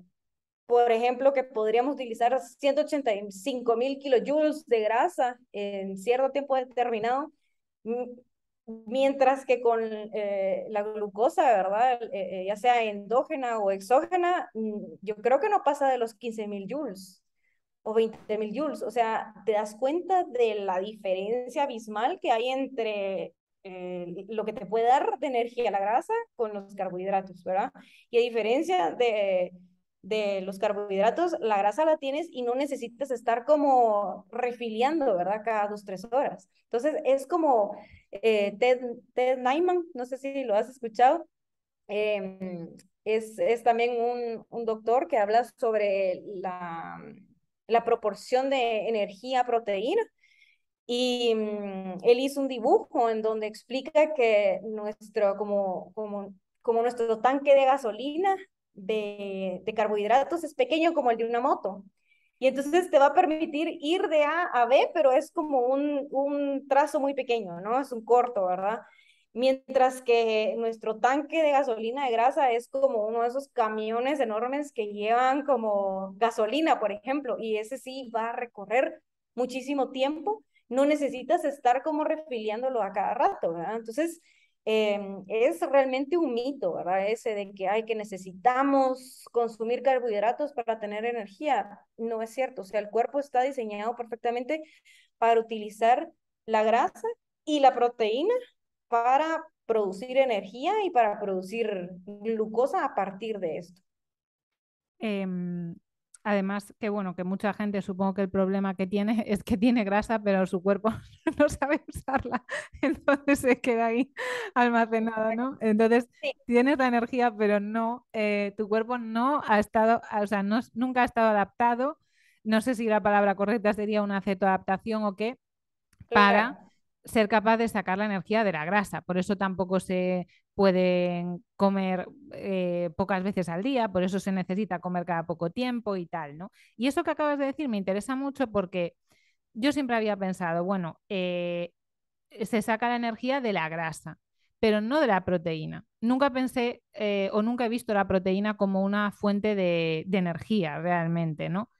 [SPEAKER 2] por ejemplo, que podríamos utilizar 185 mil kilojoules de grasa en cierto tiempo determinado, mientras que con eh, la glucosa, ¿verdad? Eh, eh, ya sea endógena o exógena, mm, yo creo que no pasa de los 15 mil joules o 20 mil joules. O sea, te das cuenta de la diferencia abismal que hay entre lo que te puede dar de energía la grasa con los carbohidratos, ¿verdad? Y a diferencia de de los carbohidratos, la grasa la tienes y no necesitas estar como refiliando, ¿verdad? Cada dos, tres horas. Entonces, es como eh, Ted, Naiman, no sé si lo has escuchado, em, es, también un, doctor que habla sobre la, la proporción de energía-proteína. Y mm, él hizo un dibujo en donde explica que nuestro, como, como, como nuestro tanque de gasolina de, carbohidratos es pequeño como el de una moto. Y entonces te va a permitir ir de A a B, pero es como un, un trazo muy pequeño, ¿no? Es un corto, ¿verdad? Mientras que nuestro tanque de gasolina de grasa es como uno de esos camiones enormes que llevan como gasolina, por ejemplo, y ese sí va a recorrer muchísimo tiempo. No necesitas estar como refiliándolo a cada rato, ¿verdad? Entonces, Em, es realmente un mito, ¿verdad? Ese de que, hay que necesitamos consumir carbohidratos para tener energía. No es cierto, o sea, el cuerpo está diseñado perfectamente para utilizar la grasa y la proteína para producir energía y para producir glucosa a partir de esto.
[SPEAKER 1] Em, Además, que bueno, que mucha gente supongo que el problema que tiene es que tiene grasa, pero su cuerpo no sabe usarla, entonces se queda ahí almacenada, ¿no? Entonces, tienes la energía, pero no, eh, tu cuerpo no ha estado, o sea, nunca ha estado adaptado, no sé si la palabra correcta sería una cetoadaptación o qué, para ser capaz de sacar la energía de la grasa. Por eso tampoco se pueden comer eh, pocas veces al día, por eso se necesita comer cada poco tiempo y tal, ¿no? Y eso que acabas de decir me interesa mucho porque yo siempre había pensado, bueno, eh, se saca la energía de la grasa, pero no de la proteína. Nunca pensé eh, o nunca he visto la proteína como una fuente de, de energía realmente, ¿no?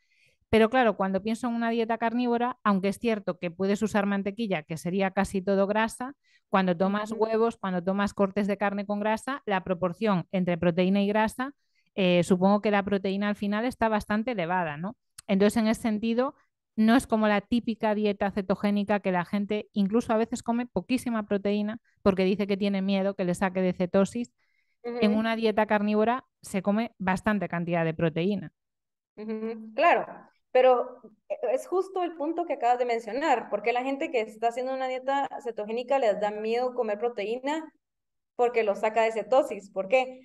[SPEAKER 1] Pero claro, cuando pienso en una dieta carnívora, aunque es cierto que puedes usar mantequilla, que sería casi todo grasa, cuando tomas huevos, cuando tomas cortes de carne con grasa, la proporción entre proteína y grasa, eh, supongo que la proteína al final está bastante elevada, ¿no? Entonces, en ese sentido, no es como la típica dieta cetogénica que la gente incluso a veces come poquísima proteína porque dice que tiene miedo que le saque de cetosis. En una dieta carnívora se come bastante cantidad de proteína.
[SPEAKER 2] Claro, pero e, e, es justo el punto que acabas de mencionar, porque la gente que está haciendo una dieta cetogénica les da miedo comer proteína porque lo saca de cetosis. ¿Por qué?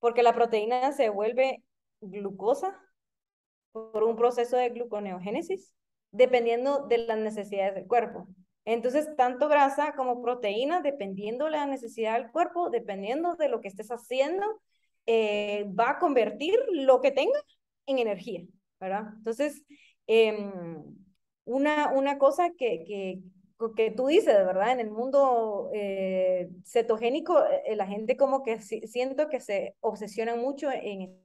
[SPEAKER 2] Porque la proteína se vuelve glucosa por un proceso de gluconeogénesis, dependiendo de las necesidades del cuerpo. Entonces, tanto grasa como proteína, dependiendo de la necesidad del cuerpo, dependiendo de lo que estés haciendo, eh, va a convertir lo que tenga en energía. ¿verdad? Entonces, em, una, una cosa que, que, que tú dices, ¿verdad? En el mundo eh, cetogénico, eh, la gente como que siento que se obsesiona mucho en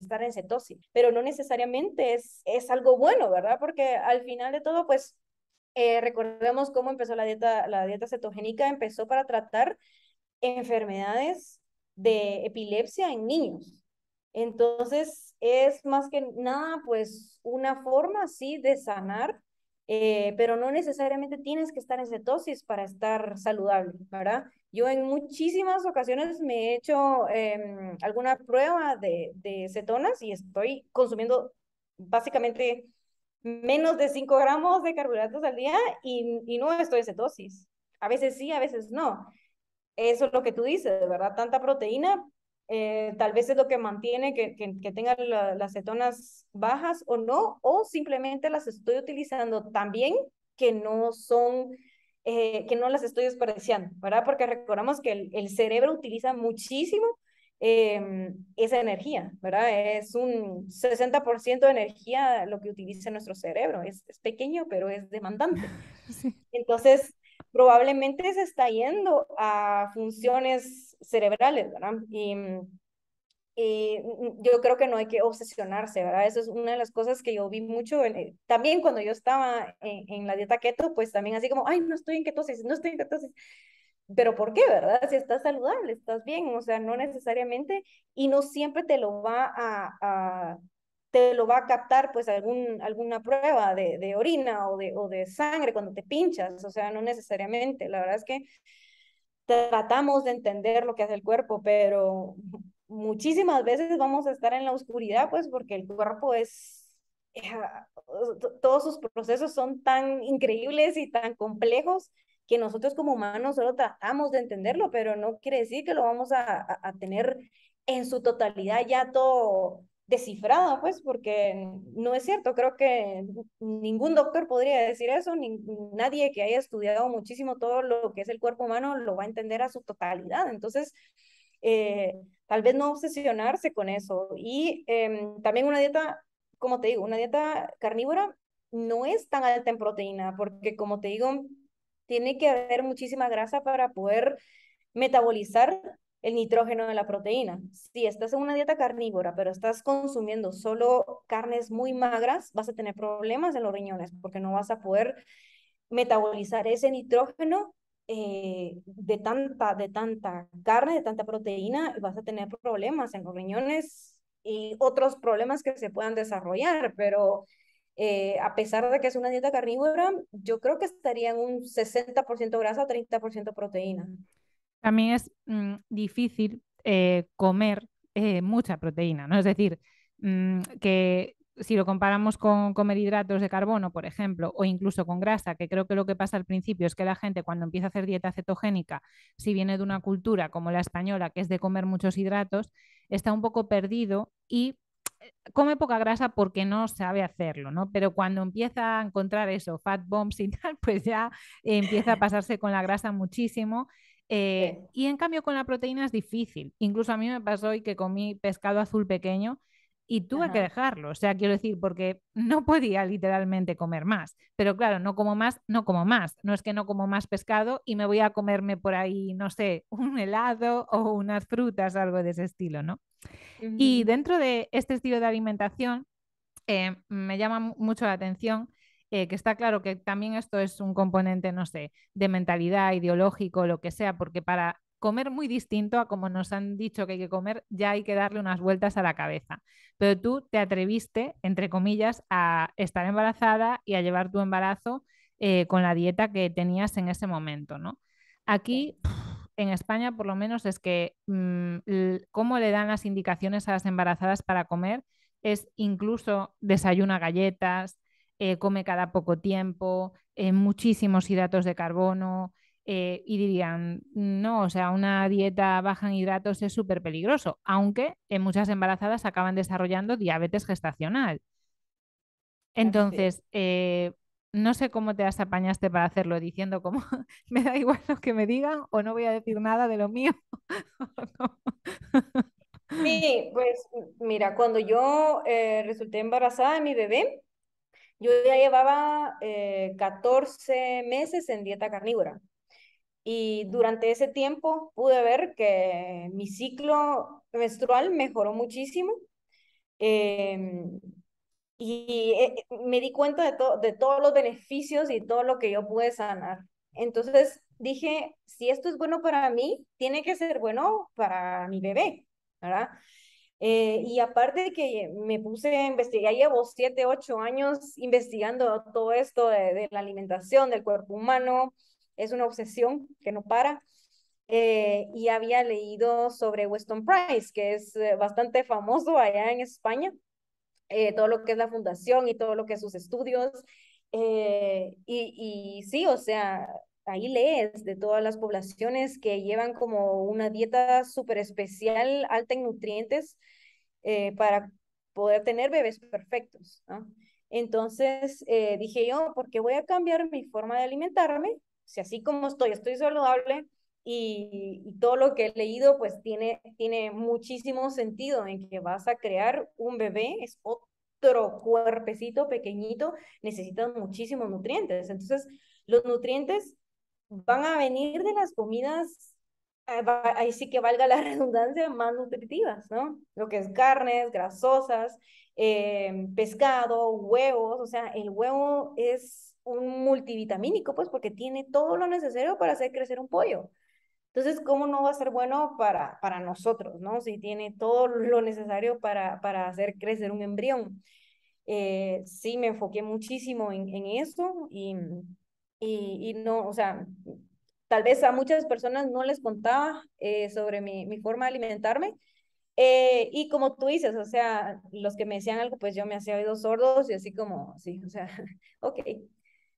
[SPEAKER 2] estar en cetosis, pero no necesariamente es, es algo bueno, ¿verdad? Porque al final de todo, pues eh, recordemos cómo empezó la dieta, la dieta cetogénica, empezó para tratar enfermedades de epilepsia en niños, entonces, es más que nada, pues, una forma, sí, de sanar, eh, pero no necesariamente tienes que estar en cetosis para estar saludable, ¿verdad? Yo en muchísimas ocasiones me he hecho em, alguna prueba de, cetonas y estoy consumiendo básicamente menos de 5 gramos de carbohidratos al día y, y no estoy en cetosis. A veces sí, a veces no. Eso es lo que tú dices, ¿verdad? Tanta proteína, eh, tal vez es lo que mantiene que, que, tenga las cetonas bajas o no, o simplemente las estoy utilizando también que no son, eh, que no las estoy desperdiciando, ¿verdad? Porque recordamos que el, cerebro utiliza muchísimo eh, esa energía, ¿verdad? Es un 60% de energía lo que utiliza nuestro cerebro, es, pequeño, pero es demandante. Entonces, probablemente se está yendo a funciones cerebrales, ¿verdad? Y, yo creo que no hay que obsesionarse, ¿verdad? Eso es una de las cosas que yo vi mucho. Eh, también cuando yo estaba en, la dieta keto, pues también así como, ay, no estoy en ketosis, no estoy en ketosis. Pero ¿por qué, verdad? Si estás saludable, estás bien, o sea, no necesariamente, y no siempre te lo va a te lo va a captar pues algún, alguna prueba de, orina o de, o de sangre cuando te pinchas, o sea, no necesariamente, la verdad es que tratamos de entender lo que hace el cuerpo, pero muchísimas veces vamos a estar en la oscuridad, pues porque el cuerpo es, todos sus procesos son tan increíbles y tan complejos que nosotros como humanos solo tratamos de entenderlo, pero no quiere decir que lo vamos a tener en su totalidad ya todo descifrado, pues, porque no es cierto. Creo que ningún doctor podría decir eso, nadie que haya estudiado muchísimo todo lo que es el cuerpo humano lo va a entender a su totalidad. Entonces, eh, tal vez no obsesionarse con eso. Y em, también una dieta, como te digo, una dieta carnívora no es tan alta en proteína, porque como te digo, tiene que haber muchísima grasa para poder metabolizar el nitrógeno de la proteína. Si estás en una dieta carnívora, pero estás consumiendo solo carnes muy magras, vas a tener problemas en los riñones porque no vas a poder metabolizar ese nitrógeno eh, de, tanta, de tanta carne, de tanta proteína, y vas a tener problemas en los riñones y otros problemas que se puedan desarrollar, pero... Eh, a pesar de que es una dieta carnívora, yo creo que estaría en un 60% grasa, 30% proteína.
[SPEAKER 1] También es mm, difícil eh, comer eh, mucha proteína, ¿no? Es decir, mm, que si lo comparamos con comer hidratos de carbono, por ejemplo, o incluso con grasa, que creo que lo que pasa al principio es que la gente cuando empieza a hacer dieta cetogénica, si viene de una cultura como la española, que es de comer muchos hidratos, está un poco perdido y eh, come poca grasa porque no sabe hacerlo, ¿no? Pero cuando empieza a encontrar eso, fat bombs y tal, pues ya empieza a pasarse con la grasa muchísimo eh, y en cambio con la proteína es difícil. Incluso a mí me pasó hoy que comí pescado azul pequeño y tuve que dejarlo. O sea, quiero decir, porque no podía literalmente comer más. Pero claro, no como más, no como más. No es que no como más pescado y me voy a comerme por ahí, no sé, un helado o unas frutas, algo de ese estilo, ¿no? Y dentro de este estilo de alimentación, eh, me llama mucho la atención eh, que está claro que también esto es un componente, no sé, de mentalidad, ideológico, lo que sea, porque para comer muy distinto a como nos han dicho que hay que comer, ya hay que darle unas vueltas a la cabeza. Pero tú te atreviste, entre comillas, a estar embarazada y a llevar tu embarazo eh, con la dieta que tenías en ese momento, ¿no? Aquí, en España, por lo menos, es que mm, cómo le dan las indicaciones a las embarazadas para comer es incluso desayuna galletas, eh, come cada poco tiempo, eh, muchísimos hidratos de carbono, eh, y dirían, no, o sea, una dieta baja en hidratos es súper peligroso, aunque en muchas embarazadas acaban desarrollando diabetes gestacional. Entonces, no sé cómo te has apañaste para hacerlo, diciendo como, me da igual lo que me digan o no voy a decir nada de lo mío.
[SPEAKER 2] sí, pues mira, cuando yo resulté embarazada de mi bebé, yo ya llevaba 14 eh, meses en dieta carnívora y durante ese tiempo pude ver que mi ciclo menstrual mejoró muchísimo. Eh, y eh, me di cuenta de, de todos los beneficios y todo lo que yo pude sanar. Entonces dije, si esto es bueno para mí, tiene que ser bueno para mi bebé, ¿verdad? Eh, y aparte de que me puse a investigar, llevo siete ocho años investigando todo esto de, la alimentación, del cuerpo humano, es una obsesión que no para. Eh, y había leído sobre Weston Price, que es eh, bastante famoso allá en España, todo lo que es la fundación y todo lo que es sus estudios. y, y sí, o sea, ahí lees de todas las poblaciones que llevan como una dieta súper especial, alta en nutrientes, eh, para poder tener bebés perfectos. Entonces eh, dije yo, porque voy a cambiar mi forma de alimentarme, si así como estoy, estoy saludable y, todo lo que he leído pues tiene, tiene muchísimo sentido en que vas a crear un bebé, es otro cuerpecito pequeñito, necesitas muchísimos nutrientes. Entonces los nutrientes van a venir de las comidas eh, ahí sí que valga la redundancia, más nutritivas, ¿no? Lo que es carnes, grasosas, em, pescado, huevos, o sea, el huevo es un multivitamínico, pues porque tiene todo lo necesario para hacer crecer un pollo. Entonces, ¿cómo no va a ser bueno para, para nosotros, ¿no? Si tiene todo lo necesario para, para hacer crecer un embrión. Eh, sí, me enfoqué muchísimo en, en eso y, y, y no, o sea, Tal vez a muchas personas no les contaba eh, sobre mi, forma de alimentarme. Eh, y como tú dices, o sea, los que me decían algo, pues yo me hacía oídos sordos y así como, sí, o sea, ok.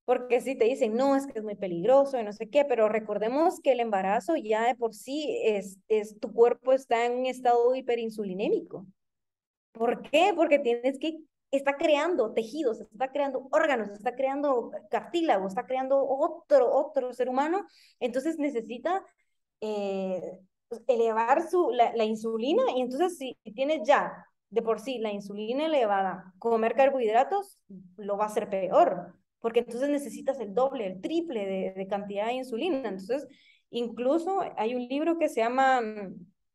[SPEAKER 2] Porque si te dicen, no, es que es muy peligroso y no sé qué, pero recordemos que el embarazo ya de por sí es, es tu cuerpo está en un estado hiperinsulinémico. ¿Por qué? Porque tienes que está creando tejidos, está creando órganos, está creando cartílago, está creando otro, otro ser humano, entonces necesita eh, elevar su, la, insulina y entonces si tienes ya de por sí la insulina elevada, comer carbohidratos lo va a hacer peor, porque entonces necesitas el doble, el triple de, cantidad de insulina. Entonces, incluso hay un libro que se llama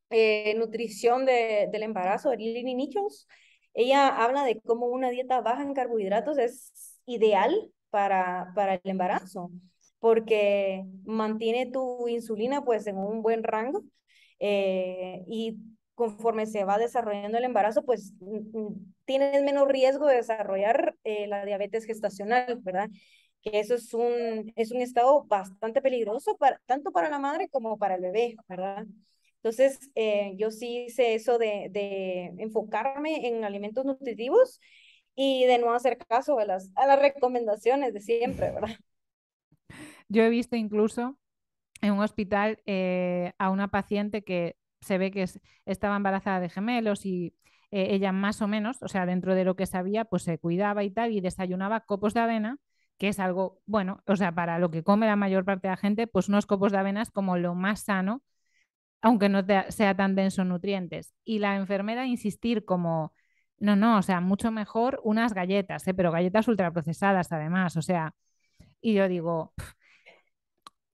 [SPEAKER 2] eh, Nutrición de, del Embarazo de Lili Nichols, ella habla de cómo una dieta baja en carbohidratos es ideal para, para el embarazo, porque mantiene tu insulina pues en un buen rango eh, y conforme se va desarrollando el embarazo, pues mm, mm, tienes menos riesgo de desarrollar eh, la diabetes gestacional, ¿verdad? Que eso es un, es un estado bastante peligroso tanto para la madre como para el bebé, ¿verdad? Entonces, eh, yo sí hice eso de, de, enfocarme en alimentos nutritivos y de no hacer caso a las, a las recomendaciones de siempre, ¿verdad?
[SPEAKER 1] Yo he visto incluso en un hospital eh, a una paciente que se ve que estaba embarazada de gemelos y eh, ella más o menos, o sea, dentro de lo que sabía, pues se cuidaba y tal y desayunaba copos de avena, que es algo, bueno, o sea, para lo que come la mayor parte de la gente, pues unos copos de avena es como lo más sano aunque no sea tan denso en nutrientes. Y la enfermera insistir como, no, no, o sea, mucho mejor unas galletas, ¿eh? pero galletas ultraprocesadas además, o sea, y yo digo,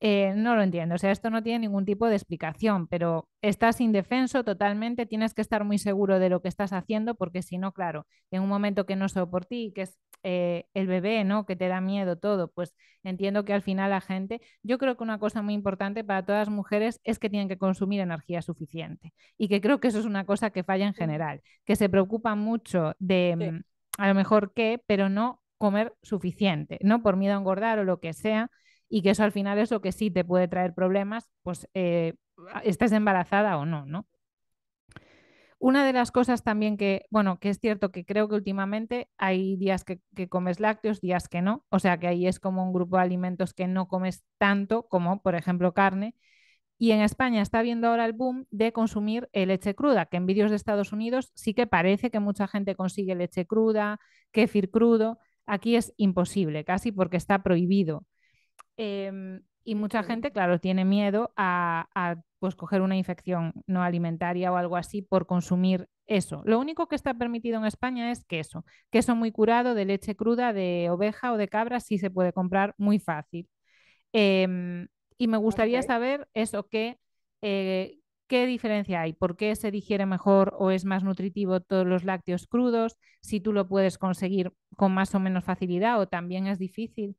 [SPEAKER 1] eh, no lo entiendo, o sea, esto no tiene ningún tipo de explicación, pero estás indefenso totalmente, tienes que estar muy seguro de lo que estás haciendo, porque si no, claro, en un momento que no soy por ti, que es eh, el bebé, ¿no? Que te da miedo todo, pues entiendo que al final la gente, yo creo que una cosa muy importante para todas las mujeres es que tienen que consumir energía suficiente y que creo que eso es una cosa que falla en general, que se preocupa mucho de mm, a lo mejor qué, pero no comer suficiente, ¿no? Por miedo a engordar o lo que sea y que eso al final es lo que sí te puede traer problemas, pues eh, estás embarazada o no, ¿no? Una de las cosas también que, bueno, que es cierto que creo que últimamente hay días que, comes lácteos, días que no, o sea que ahí es como un grupo de alimentos que no comes tanto, como por ejemplo carne. Y en España está viendo ahora el boom de consumir leche cruda, que en vídeos de Estados Unidos sí que parece que mucha gente consigue leche cruda, kéfir crudo. Aquí es imposible, casi porque está prohibido. Em, y mucha gente, claro, tiene miedo a, a escoger pues, coger una infección no alimentaria o algo así por consumir eso. Lo único que está permitido en España es queso. Queso muy curado de leche cruda, de oveja o de cabra, sí se puede comprar muy fácil. Em, y me gustaría saber eso, que, eh, qué diferencia hay, por qué se digiere mejor o es más nutritivo todos los lácteos crudos, si tú lo puedes conseguir con más o menos facilidad o también es difícil.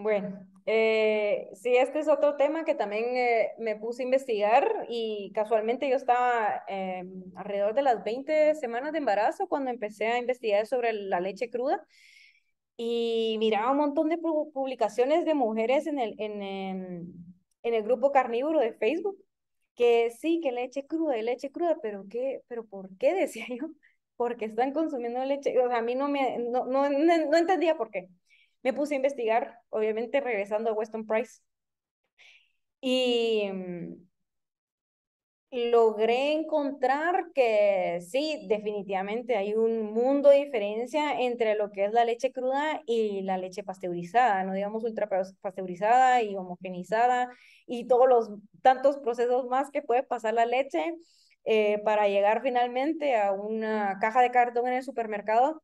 [SPEAKER 2] Bueno, eh, sí, este es otro tema que también eh, me puse a investigar y casualmente yo estaba eh, alrededor de las 20 semanas de embarazo cuando empecé a investigar sobre la leche cruda y miraba un montón de publicaciones de mujeres en el, en, em, en el grupo carnívoro de Facebook que sí, que leche cruda leche cruda, pero ¿qué? ¿Pero por qué? Decía yo, porque están consumiendo leche, o sea, a mí no me, no, no entendía por qué me puse a investigar, obviamente regresando a Weston Price, y mm, logré encontrar que sí, definitivamente hay un mundo de diferencia entre lo que es la leche cruda y la leche pasteurizada, no digamos ultra pasteurizada y homogenizada y todos los tantos procesos más que puede pasar la leche eh, para llegar finalmente a una caja de cartón en el supermercado.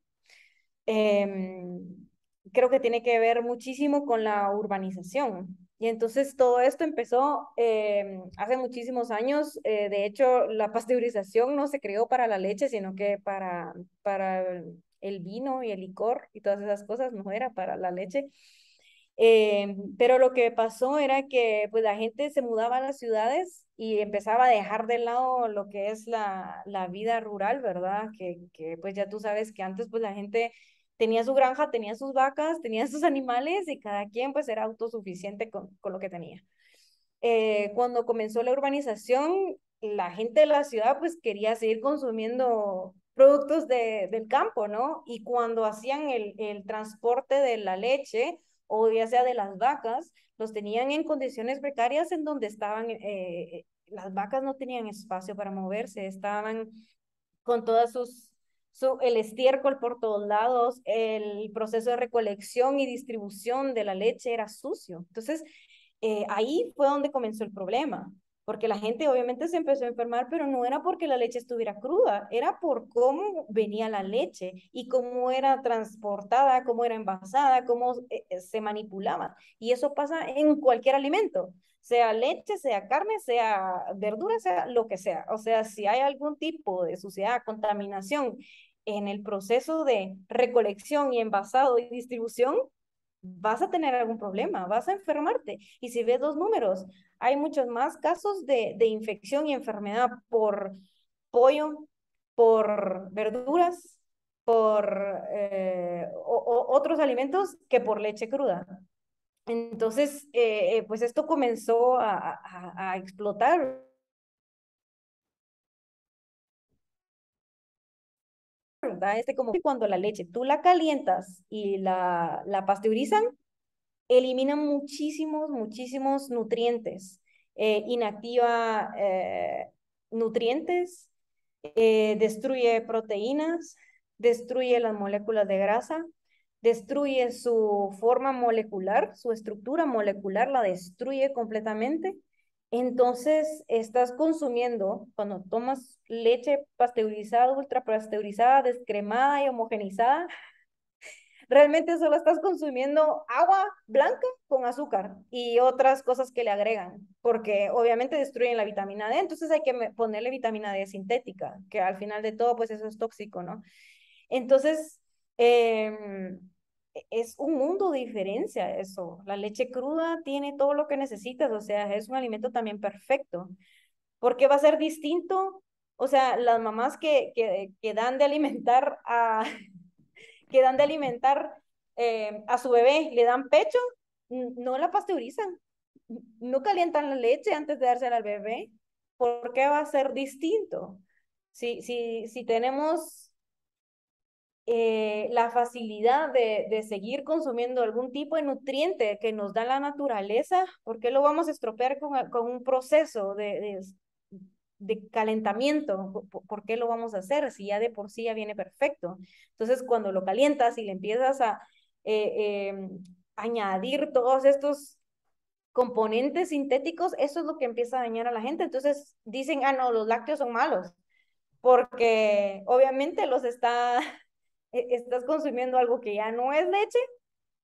[SPEAKER 2] Em, creo que tiene que ver muchísimo con la urbanización. Y entonces todo esto empezó eh, hace muchísimos años. Eh, de hecho, la pasteurización no se creó para la leche, sino que para, para el vino y el licor y todas esas cosas, no era para la leche. Eh, pero lo que pasó era que pues, la gente se mudaba a las ciudades y empezaba a dejar de lado lo que es la, la vida rural, ¿verdad? Que, que pues ya tú sabes que antes pues la gente tenía su granja, tenía sus vacas, tenía sus animales y cada quien pues era autosuficiente con, lo que tenía. Eh, cuando comenzó la urbanización, la gente de la ciudad pues quería seguir consumiendo productos del campo, ¿no? Y cuando hacían el, transporte de la leche o ya sea de las vacas, los tenían en condiciones precarias en donde estaban, eh, las vacas no tenían espacio para moverse, estaban con todas sus el estiércol por todos lados, el proceso de recolección y distribución de la leche era sucio. Entonces, eh, ahí fue donde comenzó el problema porque la gente obviamente se empezó a enfermar, pero no era porque la leche estuviera cruda, era por cómo venía la leche y cómo era transportada, cómo era envasada, cómo eh, eh, se manipulaba. Y eso pasa en cualquier alimento, sea leche, sea carne, sea verdura, sea lo que sea. O sea, si hay algún tipo de suciedad, contaminación en el proceso de recolección y envasado y distribución, vas a tener algún problema, vas a enfermarte. Y si ves dos números, hay muchos más casos de, de infección y enfermedad por pollo, por verduras, por eh, otros alimentos que por leche cruda. Entonces, eh, eh, pues esto comenzó a, a, a explotar Este como cuando la leche tú la calientas y la, la pasteurizan, elimina muchísimos, muchísimos nutrientes, eh, inactiva eh, nutrientes, eh, destruye proteínas, destruye las moléculas de grasa, destruye su forma molecular, su estructura molecular, la destruye completamente. Entonces, estás consumiendo, cuando tomas leche pasteurizada, ultra pasteurizada, descremada y homogenizada, realmente solo estás consumiendo agua blanca con azúcar y otras cosas que le agregan, porque obviamente destruyen la vitamina D, entonces hay que ponerle vitamina D sintética, que al final de todo, pues eso es tóxico, ¿no? Entonces, em, e-, es un mundo de diferencia eso. La leche cruda tiene todo lo que necesitas, o sea, es un alimento también perfecto. Porque va a ser distinto, o sea, las mamás que, que, dan de alimentar a que dan de alimentar eh, a su bebé, le dan pecho, no la pasteurizan, no calientan la leche antes de dársela al bebé. ¿Por qué va a ser distinto? Si, si, si tenemos eh, la facilidad de, seguir consumiendo algún tipo de nutriente que nos da la naturaleza, ¿por qué lo vamos a estropear con, un proceso de, calentamiento? ¿Por, qué lo vamos a hacer si ya de por sí ya viene perfecto? Entonces, cuando lo calientas y le empiezas a eh, em, añadir todos estos componentes sintéticos, eso es lo que empieza a dañar a la gente. Entonces dicen, ah, no, los lácteos son malos, porque obviamente los está e-, estás consumiendo algo que ya no es leche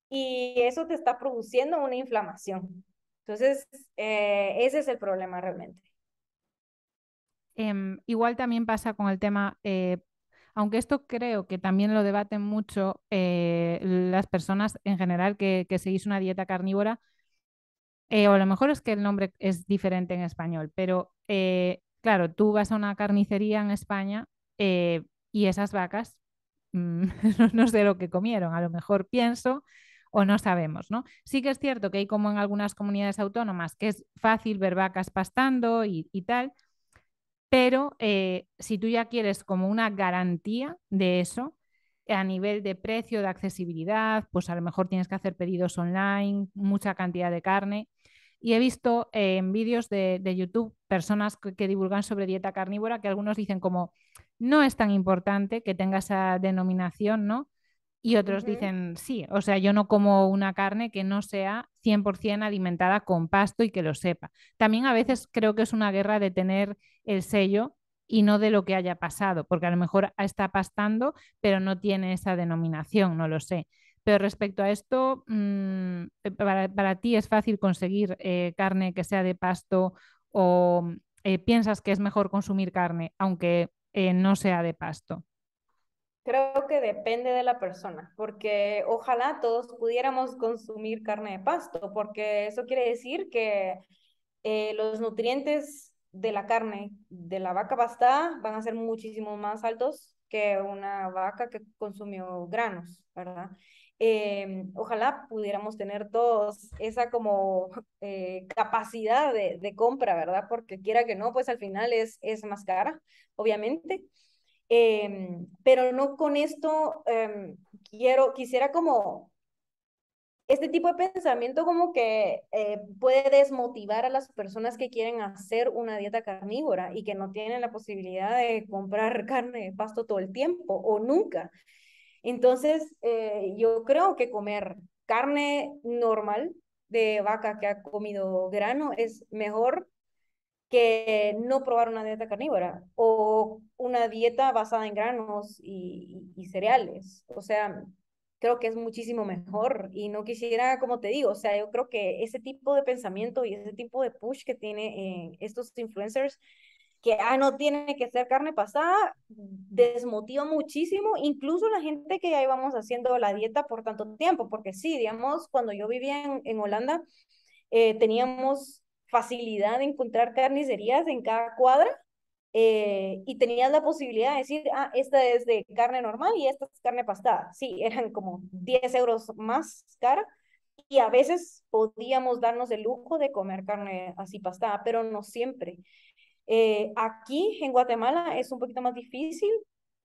[SPEAKER 2] y eso te está produciendo una inflamación. Entonces, eh, ese es el problema realmente.
[SPEAKER 1] Em, igual también pasa con el tema, eh, aunque esto creo que también lo debaten mucho eh, las personas en general que, que seguís una dieta carnívora, o a lo mejor es que el nombre es diferente en español, pero claro, tú vas a una carnicería en España y esas vacas Mm, no sé lo que comieron, a lo mejor pienso o no sabemos, ¿no? Sí que es cierto que hay como en algunas comunidades autónomas que es fácil ver vacas pastando y, tal, pero eh, si tú ya quieres como una garantía de eso, eh, a nivel de precio, de accesibilidad, pues a lo mejor tienes que hacer pedidos online, mucha cantidad de carne. Y he visto eh, en vídeos de, YouTube personas que divulgan sobre dieta carnívora que algunos dicen como, no es tan importante que tenga esa denominación, ¿no? Y otros dicen, sí, o sea, yo no como una carne que no sea 100% alimentada con pasto y que lo sepa. También a veces creo que es una guerra de tener el sello y no de lo que haya pasado, porque a lo mejor está pastando, pero no tiene esa denominación, no lo sé. Pero respecto a esto, mm, para, ti es fácil conseguir eh, carne que sea de pasto o eh, piensas que es mejor consumir carne, aunque eh, no sea de pasto?
[SPEAKER 2] Creo que depende de la persona, porque ojalá todos pudiéramos consumir carne de pasto, porque eso quiere decir que eh, los nutrientes de la carne de la vaca pastada van a ser muchísimo más altos que una vaca que consumió granos, ¿verdad? Em, ojalá pudiéramos tener todos esa como eh, capacidad de, compra, ¿verdad? Porque quiera que no, pues al final es, es más cara, obviamente. Em, pero no con esto em, quiero, quisiera como este tipo de pensamiento como que eh, puede desmotivar a las personas que quieren hacer una dieta carnívora y que no tienen la posibilidad de comprar carne de pasto todo el tiempo o nunca. Entonces, eh, yo creo que comer carne normal de vaca que ha comido grano es mejor que no probar una dieta carnívora o una dieta basada en granos y, cereales. O sea, creo que es muchísimo mejor y no quisiera, como te digo, o sea, yo creo que ese tipo de pensamiento y ese tipo de push que tiene eh, estos influencers que ah, no tiene que ser carne pasada, desmotiva muchísimo, incluso la gente que ya íbamos haciendo la dieta por tanto tiempo, porque sí, digamos, cuando yo vivía en, Holanda, eh, teníamos facilidad de encontrar carnicerías en cada cuadra eh, y tenías la posibilidad de decir, ah, esta es de carne normal y esta es carne pastada. Sí, eran como 10 euros más cara, y a veces podíamos darnos el lujo de comer carne así pastada, pero no siempre. Eh, aquí en Guatemala es un poquito más difícil,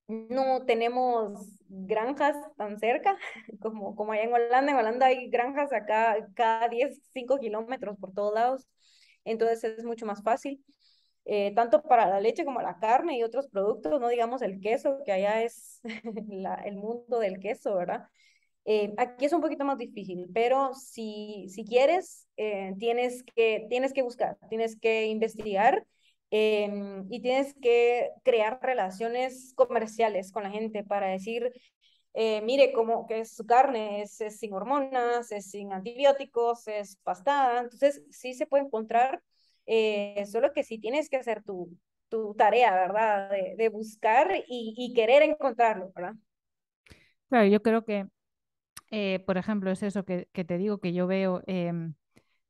[SPEAKER 2] no tenemos granjas tan cerca como, como allá en Holanda. En Holanda hay granjas acá cada 10, 5 kilómetros por todos lados, entonces es mucho más fácil. Eh, tanto para la leche como la carne y otros productos, no digamos el queso, que allá es el mundo del queso, ¿verdad? Eh, aquí es un poquito más difícil, pero si, si quieres, tienes, que, tienes que buscar, tienes que investigar Em, y tienes que crear relaciones comerciales con la gente para decir, eh, mire cómo que su carne, es, sin hormonas, es sin antibióticos, es pastada, entonces sí se puede encontrar, eh, solo que sí tienes que hacer tu, tu tarea, ¿verdad? De, buscar y, querer encontrarlo, ¿verdad?
[SPEAKER 1] Claro, yo creo que, eh, por ejemplo, es eso que, que te digo que yo veo em,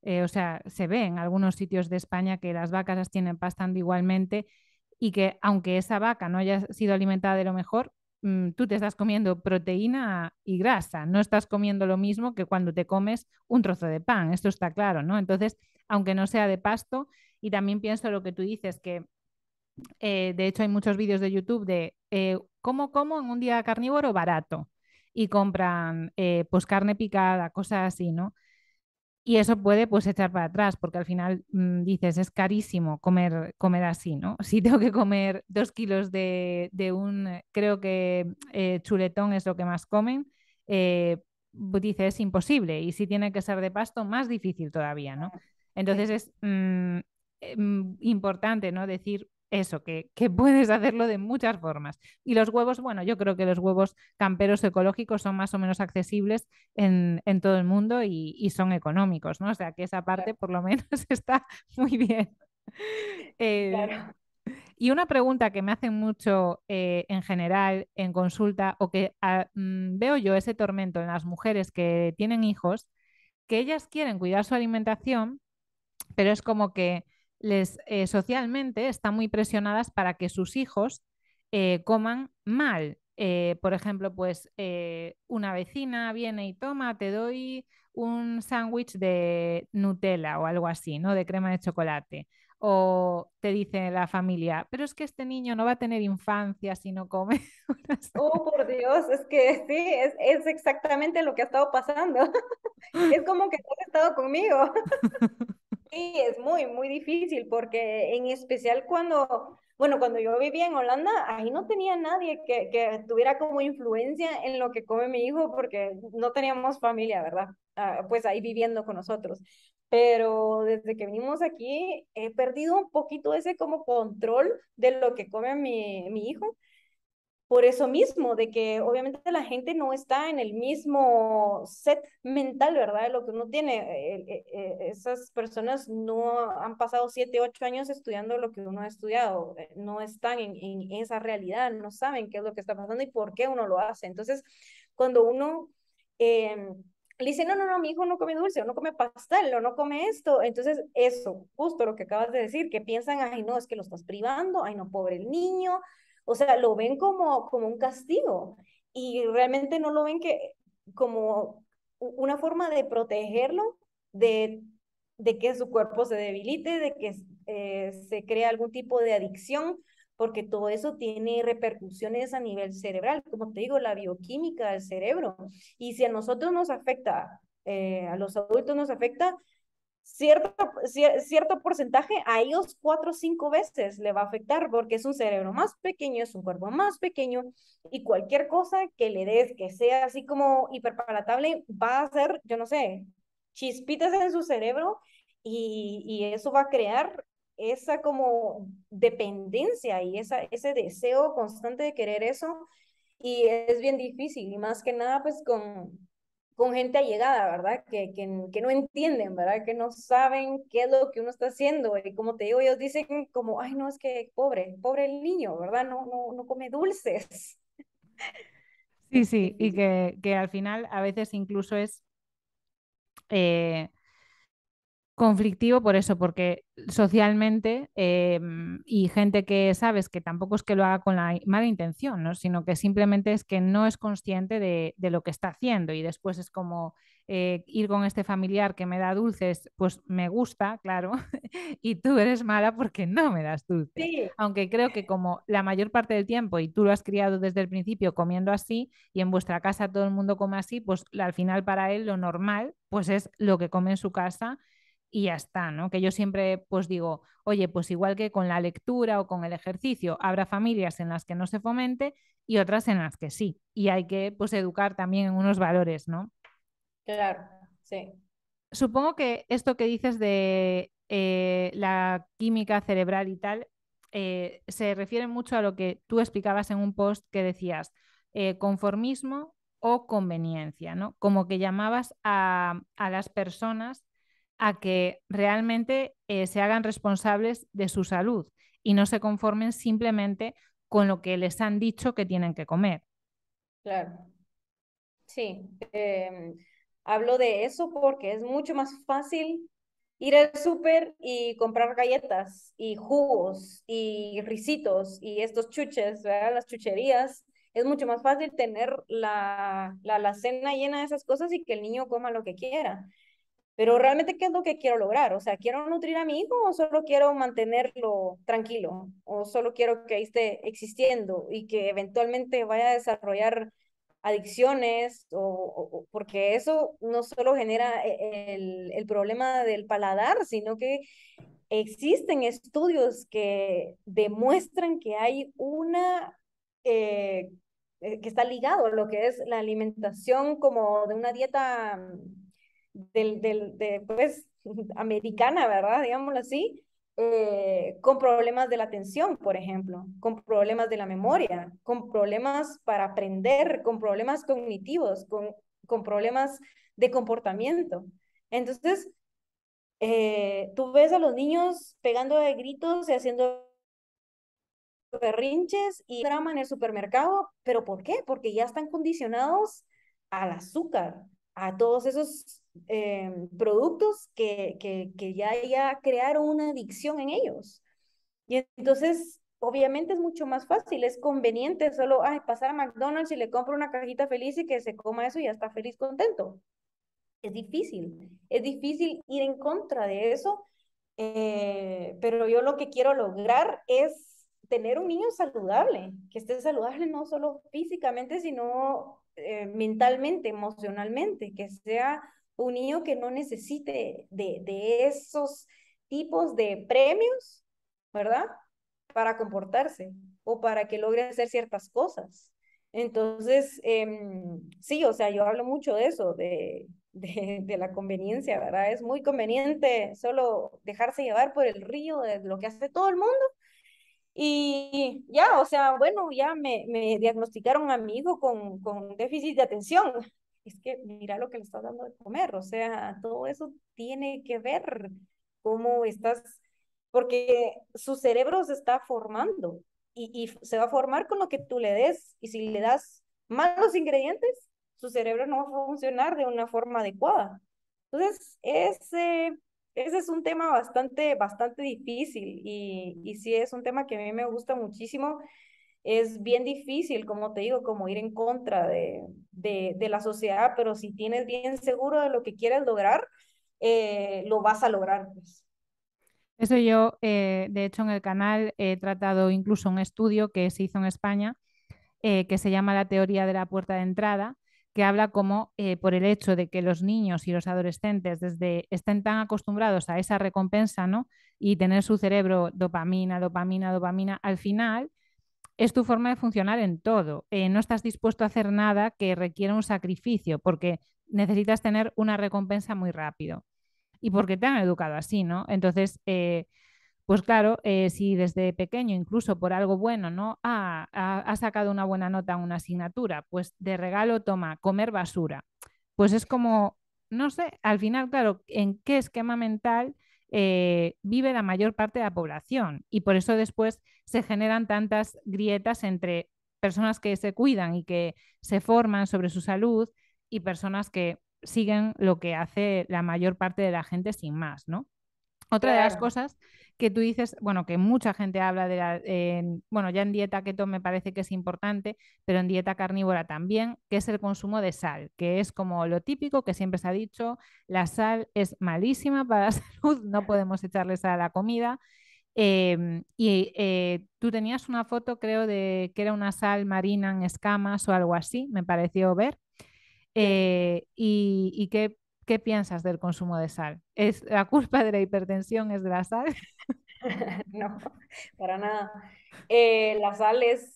[SPEAKER 1] eh, o sea, se ve en algunos sitios de España que las vacas las tienen pastando igualmente y que aunque esa vaca no haya sido alimentada de lo mejor, mm, tú te estás comiendo proteína y grasa, no estás comiendo lo mismo que cuando te comes un trozo de pan, esto está claro, ¿no? Entonces, aunque no sea de pasto, y también pienso lo que tú dices, que eh, de hecho hay muchos vídeos de YouTube de eh, cómo como en un día carnívoro barato y compran pues carne picada, cosas así, ¿no? y eso puede pues echar para atrás, porque al final mm, dices, es carísimo comer, comer así, ¿no? Si tengo que comer dos kilos de, un, eh, creo que eh, chuletón es lo que más comen, eh, pues dices, es imposible. Y si tiene que ser de pasto, más difícil todavía, ¿no? Entonces es mm, eh, mm, importante, ¿no? Decir, eso, que, que, puedes hacerlo de muchas formas. Y los huevos, bueno, yo creo que los huevos camperos ecológicos son más o menos accesibles en, todo el mundo y, son económicos, ¿no? O sea, que esa parte por lo menos está muy bien. Eh, y una pregunta que me hacen mucho eh, en general en consulta o que ah, mm, veo yo ese tormento en las mujeres que tienen hijos, que ellas quieren cuidar su alimentación, pero es como que eh, socialmente están muy presionadas para que sus hijos eh, coman mal. Eh, por ejemplo, pues una vecina viene y toma, te doy un sándwich de Nutella o algo así, ¿no? De crema de chocolate. O te dice la familia, pero es que este niño no va a tener infancia si no come.
[SPEAKER 2] oh, por Dios, es que sí, es, exactamente lo que ha estado pasando. es como que no has estado conmigo. Sí, es muy, muy difícil porque en especial cuando, bueno, cuando yo vivía en Holanda, ahí no tenía nadie que, que tuviera como influencia en lo que come mi hijo porque no teníamos familia, ¿verdad? Ah, pues ahí viviendo con nosotros. Pero desde que vinimos aquí he perdido un poquito ese como control de lo que come mi, mi hijo por eso mismo, de que obviamente la gente no está en el mismo set mental, ¿verdad? lo que uno tiene. Eh, eh, eh, esas personas no han pasado siete, ocho años estudiando lo que uno ha estudiado, no están en, esa realidad, no saben qué es lo que está pasando y por qué uno lo hace. Entonces, cuando uno... le dice, no, no, no, mi hijo no come dulce, no come pastel, o no come esto. Entonces, eso, justo lo que acabas de decir, que piensan, ay, no, es que lo estás privando, ay, no, pobre el niño, o sea, lo ven como, como un castigo y realmente no lo ven que como una forma de protegerlo de, de que su cuerpo se debilite, de que eh, se crea algún tipo de adicción, porque todo eso tiene repercusiones a nivel cerebral, como te digo, la bioquímica del cerebro. Y si a nosotros nos afecta, eh, a los adultos nos afecta, cierto, cierto porcentaje a ellos cuatro o cinco veces le va a afectar porque es un cerebro más pequeño, es un cuerpo más pequeño y cualquier cosa que le des que sea así como hiperpalatable va a hacer, yo no sé, chispitas en su cerebro y, eso va a crear esa como dependencia y esa, ese deseo constante de querer eso y es bien difícil y más que nada pues con con gente allegada, ¿verdad? Que, que, que, no entienden, ¿verdad? Que no saben qué es lo que uno está haciendo. Y como te digo, ellos dicen como, ay, no, es que pobre, pobre el niño, ¿verdad? No, no, no come dulces.
[SPEAKER 1] Sí, sí, y que, que al final a veces incluso es eh, conflictivo por eso, porque socialmente em, y gente que sabes que tampoco es que lo haga con la mala intención, sino que simplemente es que no es consciente de, lo que está haciendo y después es como eh, ir con este familiar que me da dulces, pues me gusta, claro, y tú eres mala porque no me das dulces. Aunque creo que como la mayor parte del tiempo y tú lo has criado desde el principio comiendo así y en vuestra casa todo el mundo come así, pues al final para él lo normal pues es lo que come en su casa y ya está, ¿no? Que yo siempre pues digo, oye, pues igual que con la lectura o con el ejercicio, habrá familias en las que no se fomente y otras en las que sí. Y hay que pues educar también en unos valores, ¿no? Claro, sí. Supongo que esto que dices de eh, la química cerebral y tal, eh, se refiere mucho a lo que tú explicabas en un post que decías, eh, conformismo o conveniencia, ¿no? Como que llamabas a, a las personas a que realmente eh, se hagan responsables de su salud y no se conformen simplemente con lo que les han dicho que tienen que comer.
[SPEAKER 2] Claro. Sí. Em, hablo de eso porque es mucho más fácil ir al súper y comprar galletas y jugos y risitos y estos chuches, ¿verdad? las chucherías. Es mucho más fácil tener la, la, la, cena llena de esas cosas y que el niño coma lo que quiera.
[SPEAKER 1] Pero realmente,
[SPEAKER 2] ¿qué es lo que quiero lograr? O sea, ¿quiero nutrir a mi hijo o solo quiero mantenerlo tranquilo? ¿O solo quiero que esté existiendo y que eventualmente vaya a desarrollar adicciones? O, porque eso no solo genera eh, el, el, problema del paladar, sino que existen estudios que demuestran que hay una... Eh, eh, que está ligado a lo que es la alimentación como de una dieta del, del, de, pues, americana, ¿verdad? Digámoslo así, eh, con problemas de la atención, por ejemplo, con problemas de la memoria, con problemas para aprender, con problemas cognitivos, con, con problemas de comportamiento. Entonces, eh, tú ves a los niños pegando de gritos y haciendo berrinches y drama en el supermercado, pero ¿por qué? Porque ya están condicionados al azúcar, a todos esos eh, productos que, ya, ya crearon una adicción en ellos. Y entonces, obviamente es mucho más fácil, es conveniente solo pasar a McDonald's y le compro una cajita feliz y que se coma eso y ya está feliz, contento. Es difícil, es difícil ir en contra de eso, eh, pero yo lo que quiero lograr es tener un niño saludable, que esté saludable no solo físicamente, sino eh, mentalmente, emocionalmente, que sea un niño que no necesite de, esos tipos de premios, ¿verdad? Para comportarse o para que logre hacer ciertas cosas. Entonces, em, sí, o sea, yo hablo mucho de eso, de, de, de, la conveniencia, ¿verdad? Es muy conveniente solo dejarse llevar por el río de lo que hace todo el mundo y ya, o sea, bueno, ya me, diagnosticaron a con, con déficit de atención. Es que mira lo que le estás dando de comer, o sea, todo eso tiene que ver cómo estás, porque su cerebro se está formando y, se va a formar con lo que tú le des. Y si le das malos ingredientes, su cerebro no va a funcionar de una forma adecuada. Entonces, ese ese es un tema bastante, bastante difícil y, si es un tema que a mí me gusta muchísimo. Es bien difícil, como te digo, como ir en contra de, la sociedad, pero si tienes bien seguro de lo que quieres lograr, eh, lo vas a lograr. Pues.
[SPEAKER 1] Eso yo, eh, de hecho, en el canal he tratado incluso un estudio que se hizo en España, eh, que se llama la teoría de la puerta de entrada, que habla como eh, por el hecho de que los niños y los adolescentes desde estén tan acostumbrados a esa recompensa, ¿no? Y tener su cerebro dopamina, dopamina, dopamina, al final es tu forma de funcionar en todo. Eh, no estás dispuesto a hacer nada que requiera un sacrificio porque necesitas tener una recompensa muy rápido. Y porque te han educado así, ¿no? Entonces, eh, pues claro, eh, si desde pequeño, incluso por algo bueno, ¿no? Ah, ha, sacado una buena nota en una asignatura, pues de regalo toma comer basura. Pues es como, no sé, al final, claro, ¿en qué esquema mental eh, vive la mayor parte de la población? Y por eso después se generan tantas grietas entre personas que se cuidan y que se forman sobre su salud y personas que siguen lo que hace la mayor parte de la gente sin más, ¿no? Otra de las cosas que tú dices, bueno, que mucha gente habla de la, bueno, ya en dieta keto me parece que es importante, pero en dieta carnívora también, que es el consumo de sal, que es como lo típico que siempre se ha dicho, la sal es malísima para la salud, no podemos echarle sal a la comida. Em, y eh, tú tenías una foto, creo, de que era una sal marina en escamas o algo así, me pareció ver. Eh, ¿Y, y qué, qué, piensas del consumo de sal? ¿Es la culpa de la hipertensión es de la sal?
[SPEAKER 2] no, para nada. Eh, la sal es,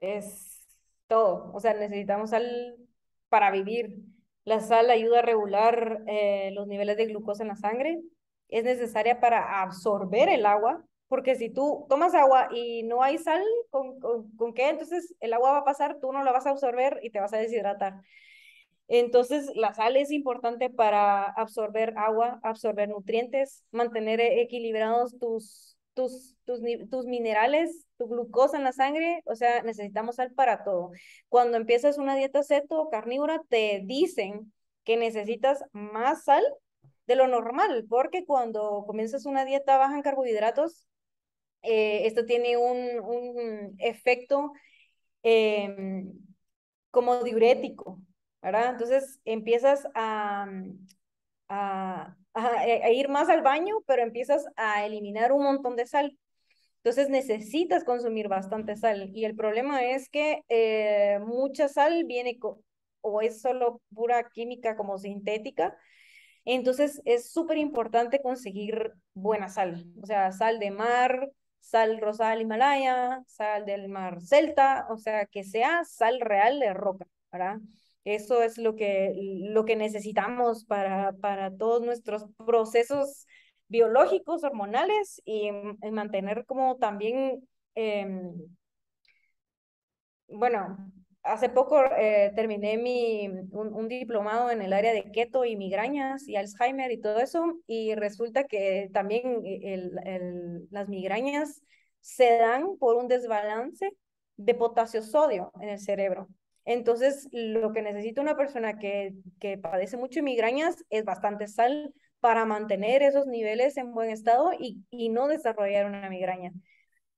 [SPEAKER 2] es todo, o sea, necesitamos sal para vivir. La sal ayuda a regular eh, los niveles de glucosa en la sangre. Es necesaria para absorber el agua, porque si tú tomas agua y no hay sal, con qué? Entonces el agua va a pasar, tú no la vas a absorber y te vas a deshidratar. Entonces, la sal es importante para absorber agua, absorber nutrientes, mantener e-, equilibrados tus, tus, minerales, tu glucosa en la sangre. O sea, necesitamos sal para todo. Cuando empiezas una dieta seto o carnívora, te dicen que necesitas más sal de lo normal, porque cuando comienzas una dieta baja en carbohidratos, eh, esto tiene un, efecto em, como diurético, ¿verdad? Entonces empiezas a, mm, e, a, ir más al baño, pero empiezas a eliminar un montón de sal. Entonces necesitas consumir bastante sal y el problema es que eh, mucha sal viene o es solo pura química como sintética. Entonces es súper importante conseguir buena sal, o sea, sal de mar, sal rosada del Himalaya, sal del mar Celta, o sea, que sea sal real de roca, ¿verdad? Eso es lo que, lo que necesitamos para, para todos nuestros procesos biológicos, hormonales y, mm, mantener como también, em, bueno, hace poco eh, terminé mi, un, diplomado en el área de keto y migrañas y Alzheimer y todo eso, y resulta que también e, las migrañas se dan por un desbalance de potasio-sodio en el cerebro. Entonces, lo que necesita una persona que, que padece mucho migrañas es bastante sal para mantener esos niveles en buen estado y, y no desarrollar una migraña.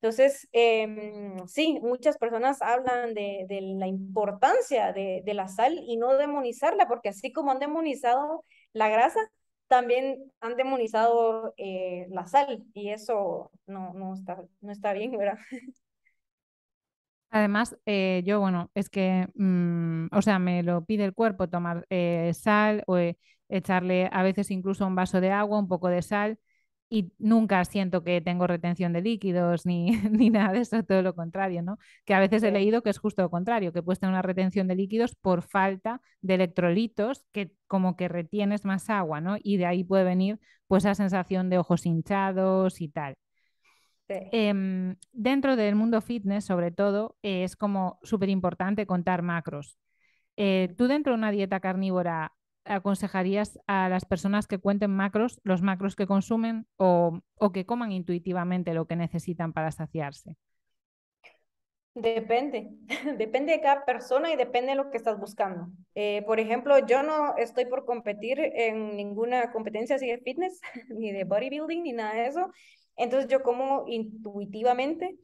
[SPEAKER 2] Entonces, em, sí, muchas personas hablan de, de la importancia de, de, la sal y no demonizarla, porque así como han demonizado la grasa, también han demonizado eh, la sal y eso no, no, está, no está bien, ¿verdad?
[SPEAKER 1] Además, eh, yo, bueno, es que, mm, o sea, me lo pide el cuerpo tomar eh, sal o eh, echarle a veces incluso un vaso de agua, un poco de sal, y nunca siento que tengo retención de líquidos ni, nada de eso, todo lo contrario, ¿no? Que a veces he leído que es justo lo contrario, que puedes tener una retención de líquidos por falta de electrolitos, que como que retienes más agua, ¿no? Y de ahí puede venir pues esa sensación de ojos hinchados y tal. Em, dentro del mundo fitness, sobre todo, es como súper importante contar macros. Eh, ¿Tú dentro de una dieta carnívora aconsejarías a las personas que cuenten macros, los macros que consumen o, que coman intuitivamente lo que necesitan para saciarse?
[SPEAKER 2] Depende, depende de cada persona y depende de lo que estás buscando. Eh, por ejemplo, yo no estoy por competir en ninguna competencia así de fitness, ni de bodybuilding, ni nada de eso. Entonces yo como intuitivamente,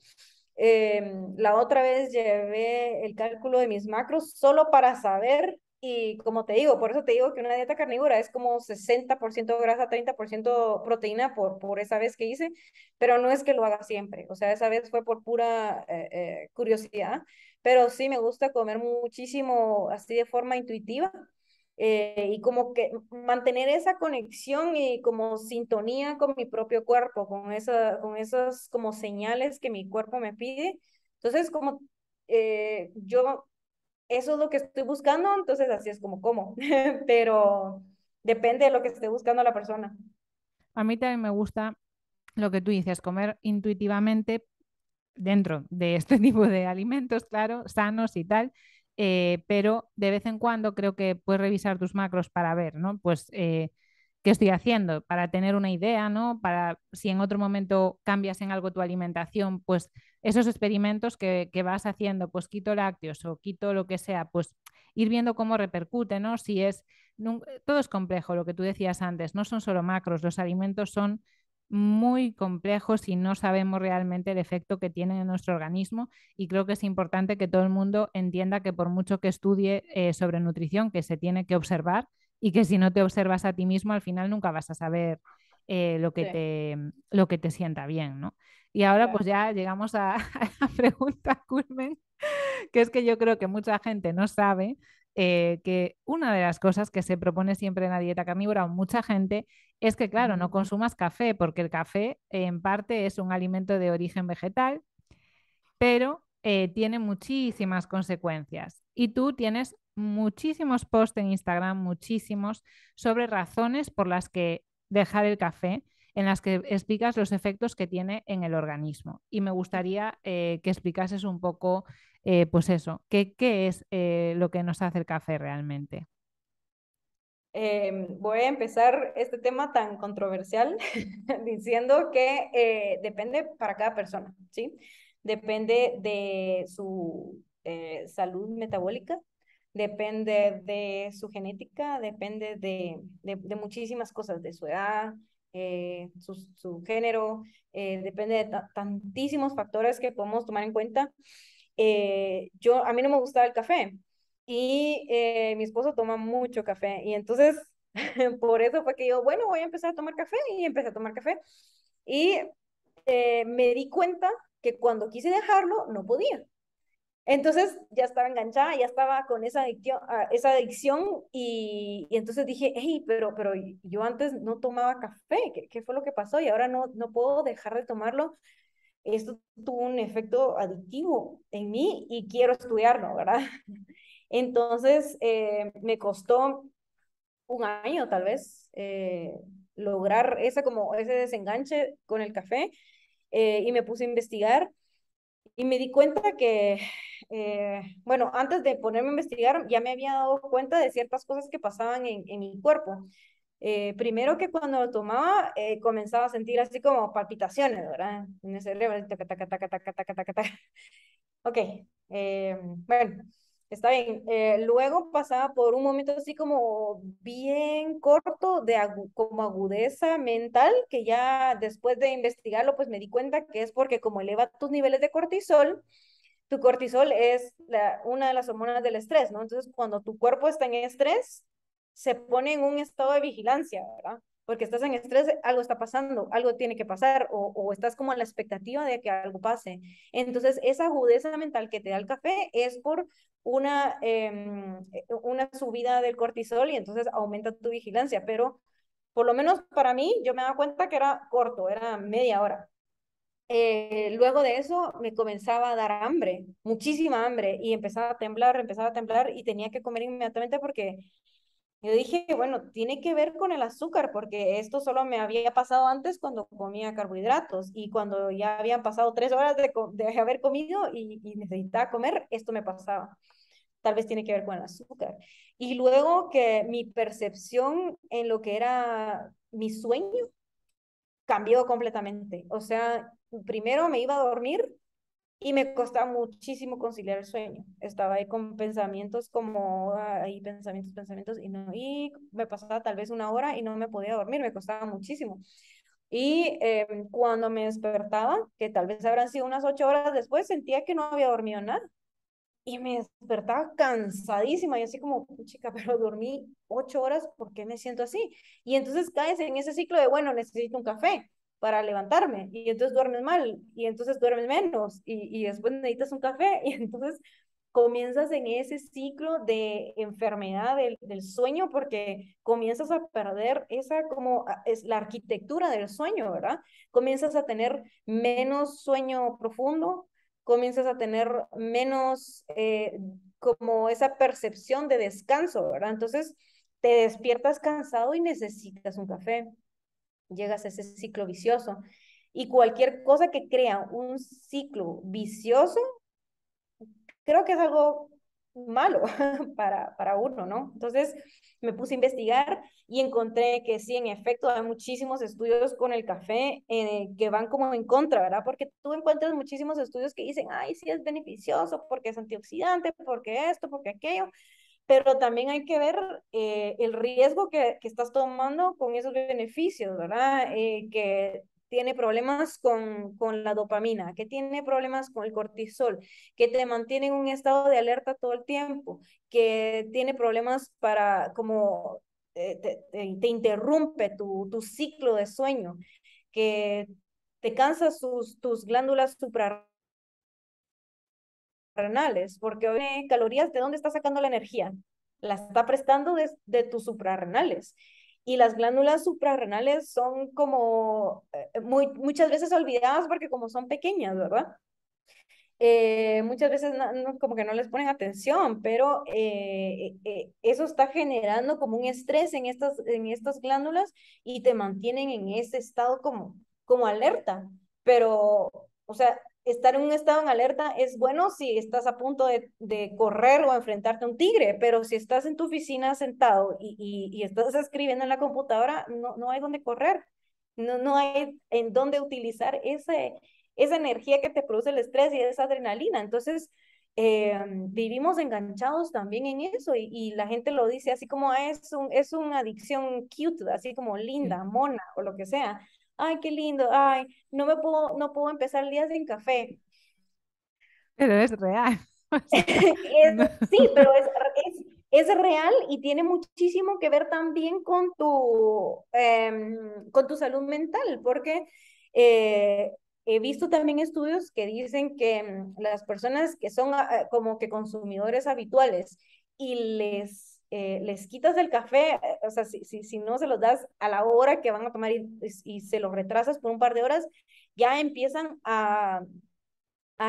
[SPEAKER 2] em, la otra vez llevé el cálculo de mis macros solo para saber y como te digo, por eso te digo que una dieta carnívora es como 60% grasa, 30% proteína por, por esa vez que hice, pero no es que lo haga siempre, o sea, esa vez fue por pura eh, eh, curiosidad, pero sí me gusta comer muchísimo así de forma intuitiva eh, y como que mantener esa conexión y como sintonía con mi propio cuerpo, con, esa, con esas como señales que mi cuerpo me pide. Entonces, como eh, yo, eso es lo que estoy buscando, entonces así es como como, pero depende de lo que esté buscando la persona.
[SPEAKER 1] A mí también me gusta lo que tú dices, comer intuitivamente dentro de este tipo de alimentos, claro, sanos y tal, eh, pero de vez en cuando creo que puedes revisar tus macros para ver, ¿no? Pues eh, qué estoy haciendo, para tener una idea, ¿no? Para si en otro momento cambias en algo tu alimentación, pues esos experimentos que, que vas haciendo, pues quito lácteos o quito lo que sea, pues ir viendo cómo repercute, ¿no? Si es, todo es complejo, lo que tú decías antes, no son solo macros, los alimentos son muy complejo si no sabemos realmente el efecto que tiene en nuestro organismo y creo que es importante que todo el mundo entienda que por mucho que estudie eh, sobre nutrición, que se tiene que observar y que si no te observas a ti mismo, al final nunca vas a saber eh, lo, que te, lo que te sienta bien, ¿no? Y ahora pues ya llegamos a, a, la pregunta, Culmen, que es que yo creo que mucha gente no sabe eh, que una de las cosas que se propone siempre en la dieta carnívora mucha gente es que, claro, no consumas café, porque el café en parte es un alimento de origen vegetal, pero eh, tiene muchísimas consecuencias. Y tú tienes muchísimos posts en Instagram, muchísimos, sobre razones por las que dejar el café en las que explicas los efectos que tiene en el organismo. Y me gustaría eh, que explicases un poco, eh, pues eso, qué, es eh, lo que nos hace el café realmente.
[SPEAKER 2] Em, voy a empezar este tema tan controversial diciendo que depende para cada persona, ¿sí? Depende de su salud metabólica, depende de su genética, depende de, muchísimas cosas, de su edad, eh, su, género, eh, depende de tantísimos factores que podemos tomar en cuenta. Eh, yo, a mí no me gustaba el café y mi esposo toma mucho café y entonces por eso fue que yo, bueno, voy a empezar a tomar café y empecé a tomar café y me di cuenta que cuando quise dejarlo no podía entonces ya estaba enganchada, ya estaba con esa adicción, ah, esa adicción y, entonces dije, hey, pero, pero yo antes no tomaba café, ¿qué, fue lo que pasó? Y ahora no, no puedo dejar de tomarlo. Esto tuvo un efecto adictivo en mí y quiero estudiarlo, ¿verdad? Entonces eh, me costó un año tal vez eh, lograr esa, como ese desenganche con el café eh, y me puse a investigar y me di cuenta que eh, bueno, antes de ponerme a investigar, ya me había dado cuenta de ciertas cosas que pasaban en, mi cuerpo. Eh, primero que cuando lo tomaba, eh, comenzaba a sentir así como palpitaciones, ¿verdad? En el cerebro, Ok, eh, bueno, está bien. luego pasaba por un momento así como bien corto de como agudeza mental, que ya después de investigarlo, pues me di cuenta que es porque como eleva tus niveles de cortisol, tu cortisol es una de las hormonas del estrés, ¿no? Entonces, cuando tu cuerpo está en estrés, se pone en un estado de vigilancia, ¿verdad? Porque estás en estrés, algo está pasando, algo tiene que pasar, o, estás como en la expectativa de que algo pase. Entonces, esa agudeza mental que te da el café es por una, em, una subida del cortisol y entonces aumenta tu vigilancia, pero por lo menos para mí, yo me daba cuenta que era corto, era media hora. Eh, luego de eso me comenzaba a dar hambre, muchísima hambre, y empezaba a temblar, empezaba a temblar y tenía que comer inmediatamente porque yo dije, bueno, tiene que ver con el azúcar, porque esto solo me había pasado antes cuando comía carbohidratos y cuando ya habían pasado tres horas de, de haber comido y, y, necesitaba comer, esto me pasaba. Tal vez tiene que ver con el azúcar. Y luego que mi percepción en lo que era mi sueño cambió completamente. O sea, primero me iba a dormir y me costaba muchísimo conciliar el sueño. Estaba ahí con pensamientos como, ahí pensamientos, pensamientos, y, no, y me pasaba tal vez una hora y no me podía dormir, me costaba muchísimo. Y em, cuando me despertaba, que tal vez habrán sido unas ocho horas después, sentía que no había dormido nada. Y me despertaba cansadísima, y así como, chica, pero dormí ocho horas, ¿por qué me siento así? Y entonces caes en ese ciclo de, bueno, necesito un café, para levantarme y entonces duermes mal y entonces duermes menos y, y después necesitas un café y entonces comienzas en ese ciclo de enfermedad del, sueño porque comienzas a perder esa como ah, es la arquitectura del sueño, ¿verdad? Comienzas a tener menos sueño profundo, comienzas a tener menos eh, como esa percepción de descanso, ¿verdad? Entonces te despiertas cansado y necesitas un café llegas a ese ciclo vicioso. Y cualquier cosa que crea un ciclo vicioso, creo que es algo malo para, para uno, ¿no? Entonces me puse a investigar y encontré que sí, en efecto, hay muchísimos estudios con el café eh, que van como en contra, ¿verdad? Porque tú encuentras muchísimos estudios que dicen, ay, sí es beneficioso porque es antioxidante, porque esto, porque aquello, pero también hay que ver eh, el riesgo que, estás tomando con esos beneficios, ¿verdad? Eh, que tiene problemas con, con, la dopamina, que tiene problemas con el cortisol, que te mantiene en un estado de alerta todo el tiempo, que tiene problemas para como eh, te, interrumpe tu, tu, ciclo de sueño, que te cansa sus, tus glándulas suprarrenales renales, porque hoy calorías, ¿de dónde está sacando la energía? La está prestando de, de tus suprarrenales. Y las glándulas suprarrenales son como eh, muy, muchas veces olvidadas porque como son pequeñas, ¿verdad? Eh, muchas veces no, como que no les ponen atención, pero eh, eso está generando como un estrés en estas, en estas glándulas y te mantienen en ese estado como, como alerta. Pero, o sea, estar en un estado en alerta es bueno si estás a punto de, correr o enfrentarte a un tigre, pero si estás en tu oficina sentado y, y, estás escribiendo en la computadora, no, no hay dónde correr, no, no hay en dónde utilizar ese, esa energía que te produce el estrés y esa adrenalina. Entonces, em, vivimos enganchados también en eso y, la gente lo dice así como ah, es, un, es una adicción cute, así como linda, mona o lo que sea, ay, qué lindo, ay, no me puedo, no puedo empezar el día sin café.
[SPEAKER 1] Pero es real.
[SPEAKER 2] Sí, pero es, real y tiene muchísimo que ver también con tu, em, con tu salud mental, porque eh, he visto también estudios que dicen que em, las personas que son ah, como que consumidores habituales y les eh, les quitas el café, o sea, si, no se los das a la hora que van a tomar y, se los retrasas por un par de horas, ya empiezan a,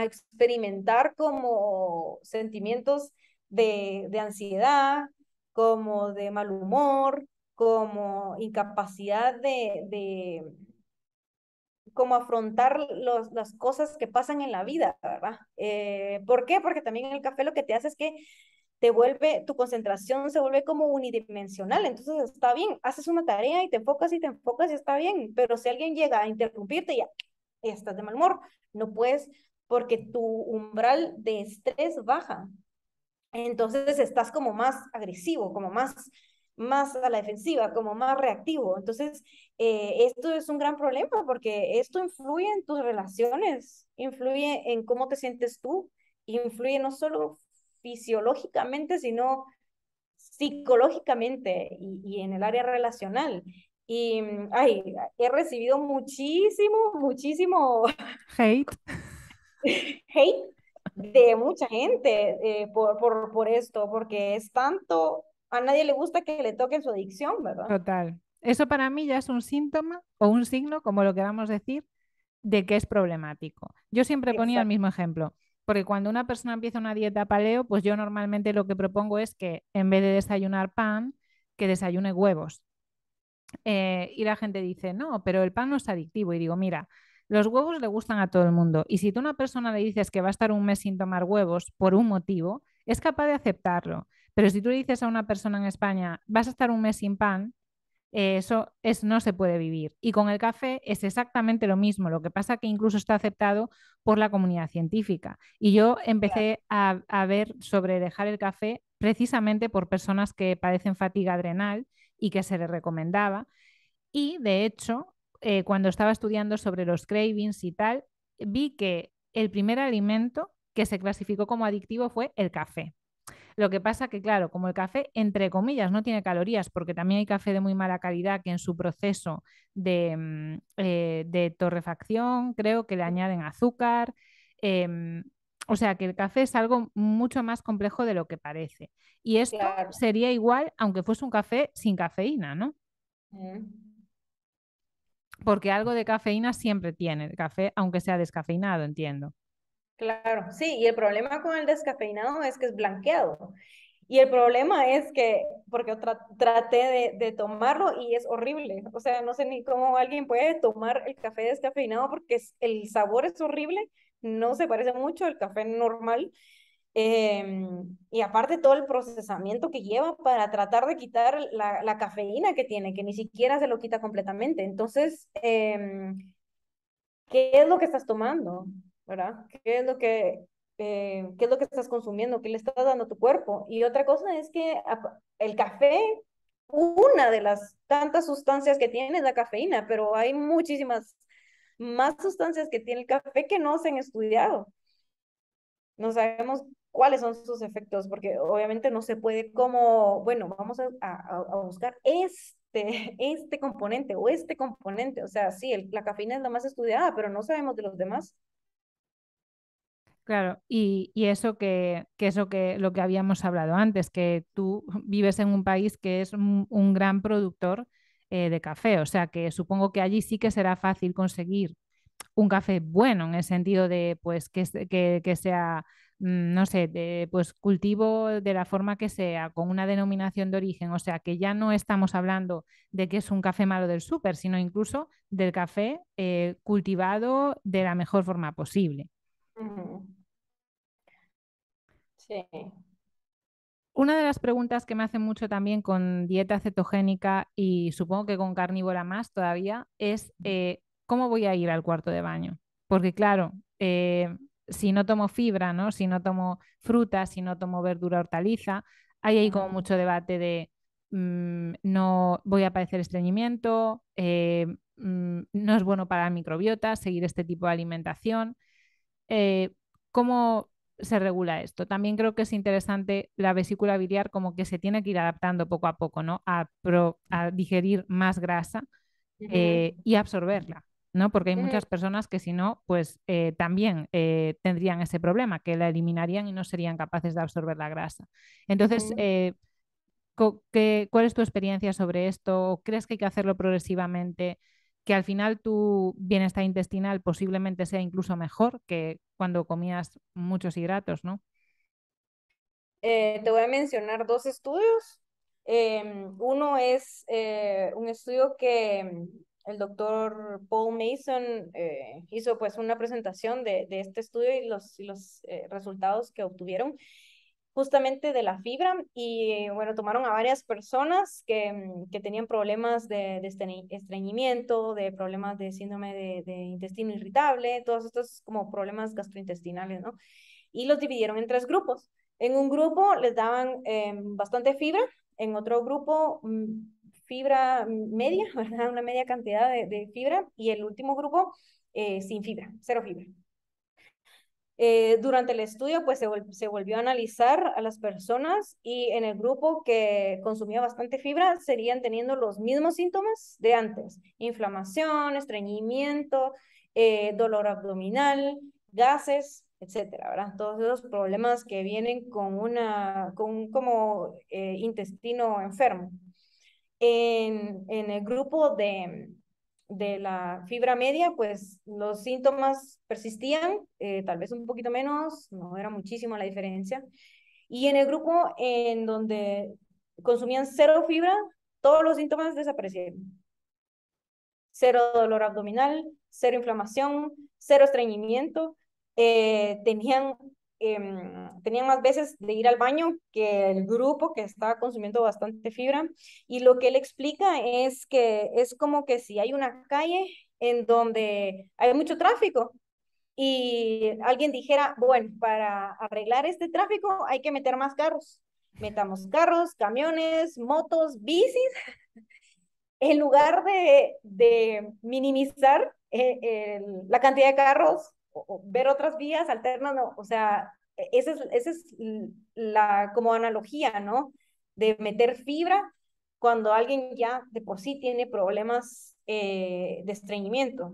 [SPEAKER 2] experimentar como sentimientos de, ansiedad, como de mal humor, como incapacidad de, como afrontar los, las cosas que pasan en la vida, ¿verdad? Eh, ¿Por qué? Porque también el café lo que te hace es que te vuelve, tu concentración se vuelve como unidimensional, entonces está bien, haces una tarea y te enfocas y te enfocas y está bien, pero si alguien llega a interrumpirte, ya, estás de mal humor, no puedes, porque tu umbral de estrés baja, entonces estás como más agresivo, como más más a la defensiva, como más reactivo. Entonces, eh, esto es un gran problema porque esto influye en tus relaciones, influye en cómo te sientes tú, influye no solo fisiológicamente, sino psicológicamente y, en el área relacional. Y mm, he recibido muchísimo, muchísimo hate. hate de mucha gente eh, por, esto, porque es tanto, a nadie le gusta que le toquen su adicción, ¿verdad? Total. Eso para mí ya es un síntoma
[SPEAKER 1] o un signo, como lo queramos decir, de que es problemático. Yo siempre ponía el mismo ejemplo. Porque cuando una persona empieza una dieta paleo, pues yo normalmente lo que propongo es que en vez de desayunar pan, que desayune huevos. Eh, y la gente dice, no, pero el pan no es adictivo. Y digo, mira, los huevos le gustan a todo el mundo. Y si tú a una persona le dices que va a estar un mes sin tomar huevos por un motivo, es capaz de aceptarlo. Pero si tú le dices a una persona en España, vas a estar un mes sin pan, eh, eso es, no se puede vivir. Y con el café es exactamente lo mismo, lo que pasa que incluso está aceptado por la comunidad científica. Y yo empecé a, ver sobre dejar el café precisamente por personas que padecen fatiga adrenal y que se les recomendaba. Y de hecho, eh, cuando estaba estudiando sobre los cravings y tal, vi que el primer alimento que se clasificó como adictivo fue el café. Lo que pasa que, claro, como el café, entre comillas, no tiene calorías, porque también hay café de muy mala calidad que en su proceso de, mm, eh, torrefacción creo que le añaden azúcar. Em, o sea que el café es algo mucho más complejo de lo que parece. Y esto sería igual aunque fuese un café sin cafeína, ¿no? Mm. porque algo de cafeína siempre tiene el café, aunque sea descafeinado, entiendo.
[SPEAKER 2] Claro, sí, y el problema con el descafeinado es que es blanqueado. Y el problema es que, porque traté de, tomarlo y es horrible. O sea, no sé ni cómo alguien puede tomar el café descafeinado porque el sabor es horrible, no se parece mucho al café normal. Em, y aparte todo el procesamiento que lleva para tratar de quitar la, cafeína que tiene, que ni siquiera se lo quita completamente. Entonces, em, ¿qué es lo que estás tomando? ¿verdad? ¿Qué es lo que, eh, qué es lo que estás consumiendo? ¿Qué le estás dando a tu cuerpo? Y otra cosa es que el café, una de las tantas sustancias que tiene es la cafeína, pero hay muchísimas más sustancias que tiene el café que no se han estudiado. No sabemos cuáles son sus efectos, porque obviamente no se puede como, bueno, vamos a, a, buscar este, este componente o este componente. O sea, sí, la cafeína es la más estudiada, pero no sabemos de los demás.
[SPEAKER 1] Claro, y, eso que, que, que lo que habíamos hablado antes, que tú vives en un país que es un, gran productor eh, de café, o sea que supongo que allí sí que será fácil conseguir un café bueno, en el sentido de pues que, sea, mm, no sé, de, pues cultivo de la forma que sea, con una denominación de origen, o sea que ya no estamos hablando de que es un café malo del súper, sino incluso del café eh, cultivado de la mejor forma posible. Sí. Una de las preguntas que me hacen mucho también con dieta cetogénica y supongo que con carnívora más todavía es eh, cómo voy a ir al cuarto de baño. Porque claro, eh, si no tomo fibra, ¿no? si no tomo fruta, si no tomo verdura, hortaliza, hay ahí como mucho debate de mm, no voy a padecer estreñimiento, eh, mm, no es bueno para la microbiota seguir este tipo de alimentación. ¿Cómo se regula esto. También creo que es interesante la vesícula biliar como que se tiene que ir adaptando poco a poco, ¿no? A, a digerir más grasa eh, y absorberla, ¿no? Porque hay eh muchas personas que si no, pues eh, también tendrían ese problema, que la eliminarían y no serían capaces de absorber la grasa. Entonces, ¿Cuál es tu experiencia sobre esto? ¿Crees que hay que hacerlo progresivamente? que al final tu bienestar intestinal posiblemente sea incluso mejor que cuando comías muchos hidratos, ¿no?
[SPEAKER 2] Eh, te voy a mencionar dos estudios. Em, uno es eh, un estudio que em, el doctor Paul Mason eh, hizo pues una presentación de, este estudio y los resultados que obtuvieron justamente de la fibra y bueno, tomaron a varias personas que, mm, que tenían problemas de, estreñimiento, de problemas de síndrome de, intestino irritable, todos estos como problemas gastrointestinales, ¿no? Y los dividieron en tres grupos. En un grupo les daban em, bastante fibra, en otro grupo mm, fibra media, ¿verdad? Una media cantidad de, fibra y el último grupo eh, sin fibra, cero fibra. Eh, durante el estudio, pues se, volvió a analizar a las personas y en el grupo que consumía bastante fibra serían teniendo los mismos síntomas de antes, inflamación, estreñimiento, eh, dolor abdominal, gases, etcétera, Todos esos problemas que vienen con una, como eh, intestino enfermo. en el grupo de, de la fibra media, pues los síntomas persistían, eh, tal vez un poquito menos, no era muchísimo la diferencia. Y en el grupo en donde consumían cero fibra, todos los síntomas desaparecieron. Cero dolor abdominal, cero inflamación, cero estreñimiento, eh, tenían eh, em, tenían más veces de ir al baño que el grupo que estaba consumiendo bastante fibra. Y lo que él explica es que es como que si hay una calle en donde hay mucho tráfico y alguien dijera, bueno, para arreglar este tráfico hay que meter más carros. Metamos carros, camiones, motos, bicis. En lugar de, minimizar eh, la cantidad de carros ver otras vías alternas, o sea, esa es, esa es la como analogía, ¿no? De meter fibra cuando alguien ya de por sí tiene problemas eh, de estreñimiento.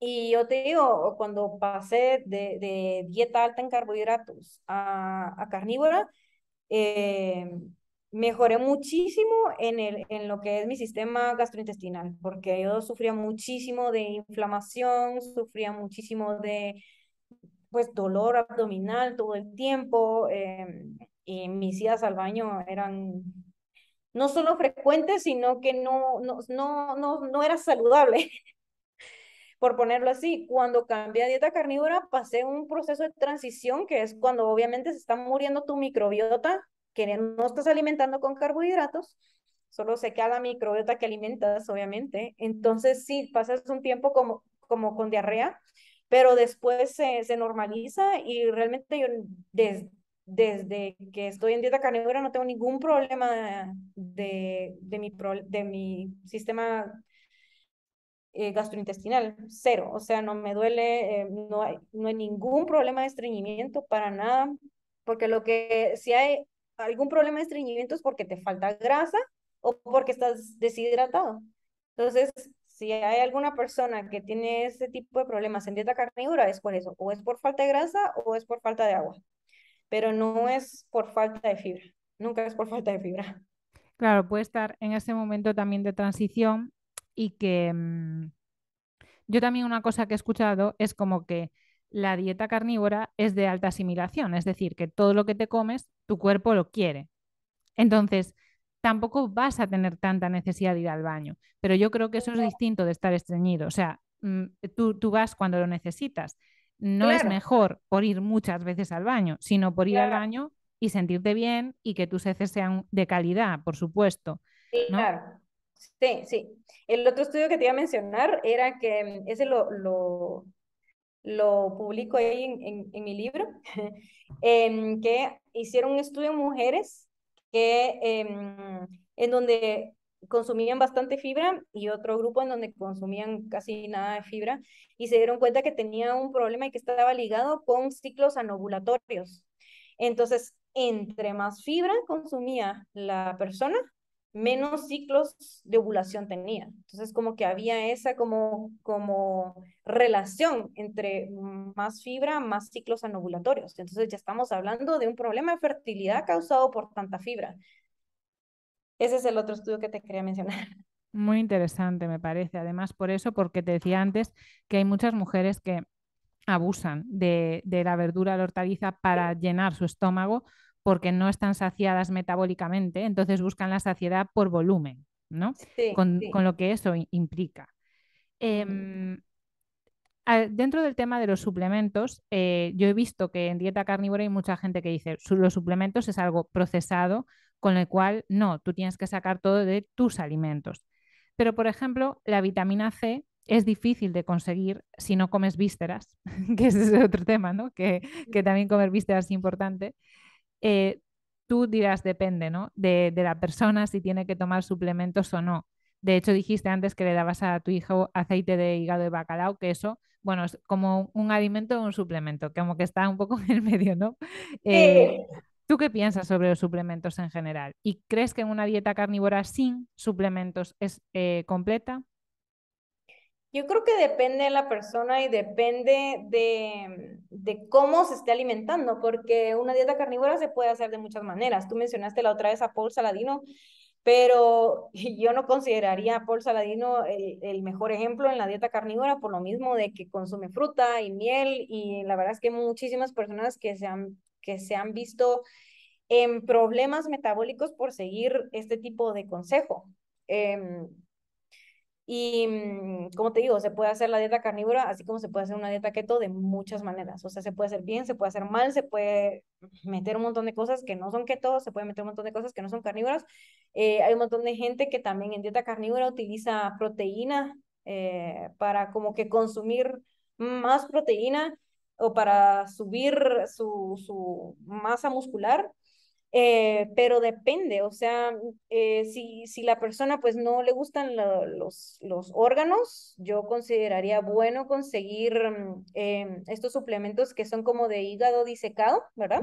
[SPEAKER 2] Y yo te digo, cuando pasé de, dieta alta en carbohidratos a, a carnívora, eh, mejoré muchísimo en, en lo que es mi sistema gastrointestinal, porque yo sufría muchísimo de inflamación, sufría muchísimo de pues dolor abdominal todo el tiempo em, y mis idas al baño eran no solo frecuentes, sino que no, no, no era saludable. Por ponerlo así, cuando cambié a dieta carnívora pasé un proceso de transición que es cuando obviamente se está muriendo tu microbiota que no estás alimentando con carbohidratos, solo se queda la microbiota que alimentas, obviamente. Entonces, sí, pasas un tiempo como, como con diarrea, pero después se, se normaliza y realmente yo desde, que estoy en dieta carnívora no tengo ningún problema de, de, mi, de mi sistema eh, gastrointestinal, cero. O sea, no me duele, eh, no, hay, no hay ningún problema de estreñimiento para nada, porque lo que sí hay algún problema de estreñimiento es porque te falta grasa o porque estás deshidratado. Entonces, si hay alguna persona que tiene ese tipo de problemas en dieta carnívora, es por eso, o es por falta de grasa o es por falta de agua, pero no es por falta de fibra, nunca es por falta de fibra.
[SPEAKER 1] Claro, puede estar en ese momento también de transición y que mm, yo también una cosa que he escuchado es como que la dieta carnívora es de alta asimilación, es decir, que todo lo que te comes, tu cuerpo lo quiere. Entonces, tampoco vas a tener tanta necesidad de ir al baño, pero yo creo que eso es distinto de estar estreñido, o sea, mm, tú, tú vas cuando lo necesitas. No es mejor por ir muchas veces al baño, sino por ir al baño y sentirte bien y que tus heces sean de calidad, por supuesto.
[SPEAKER 2] Sí, claro. Sí, sí. El otro estudio que te iba a mencionar era que mm, ese lo lo publico ahí en, mi libro, en que hicieron un estudio en mujeres que, em, en donde consumían bastante fibra y otro grupo en donde consumían casi nada de fibra y se dieron cuenta que tenía un problema y que estaba ligado con ciclos anovulatorios. Entonces, entre más fibra consumía la persona, menos ciclos de ovulación tenía. Entonces, como que había esa como, como relación entre más fibra, más ciclos anovulatorios. Entonces, ya estamos hablando de un problema de fertilidad causado por tanta fibra. Ese es el otro estudio que te quería mencionar.
[SPEAKER 1] Muy interesante, me parece. Además, por eso, porque te decía antes que hay muchas mujeres que abusan de, de la verdura, la hortaliza, para llenar su estómago porque no están saciadas metabólicamente, entonces buscan la saciedad por volumen, ¿no? con, lo que eso implica. Em, dentro del tema de los suplementos, eh, yo he visto que en dieta carnívora hay mucha gente que dice, los suplementos es algo procesado, con el cual no, tú tienes que sacar todo de tus alimentos. Pero, por ejemplo, la vitamina C es difícil de conseguir si no comes vísceras, que ese es otro tema, ¿no? Que, que también comer vísceras es importante. Eh, tú dirás, depende, De, la persona si tiene que tomar suplementos o no. De hecho, dijiste antes que le dabas a tu hijo aceite de hígado de bacalao, que eso, bueno, es como un alimento o un suplemento, como que está un poco en el medio, ¿no? Eh, ¿Tú qué piensas sobre los suplementos en general? ¿Y crees que una dieta carnívora sin suplementos es eh, completa?
[SPEAKER 2] Yo creo que depende de la persona y depende de, cómo se esté alimentando, porque una dieta carnívora se puede hacer de muchas maneras. Tú mencionaste la otra vez a Paul Saladino, pero yo no consideraría a Paul Saladino el, mejor ejemplo en la dieta carnívora por lo mismo de que consume fruta y miel y la verdad es que muchísimas personas que se han, que se han visto en problemas metabólicos por seguir este tipo de consejo. Em, y mm, como te digo, se puede hacer la dieta carnívora, así como se puede hacer una dieta keto de muchas maneras. O sea, se puede hacer bien, se puede hacer mal, se puede meter un montón de cosas que no son keto, se puede meter un montón de cosas que no son carnívoras. Eh, hay un montón de gente que también en dieta carnívora utiliza proteína eh, para como que consumir más proteína o para subir su, su masa muscular eh, pero depende, o sea, eh, si, si la persona pues no le gustan los, los órganos, yo consideraría bueno conseguir mm, em, estos suplementos que son como de hígado disecado, ¿verdad?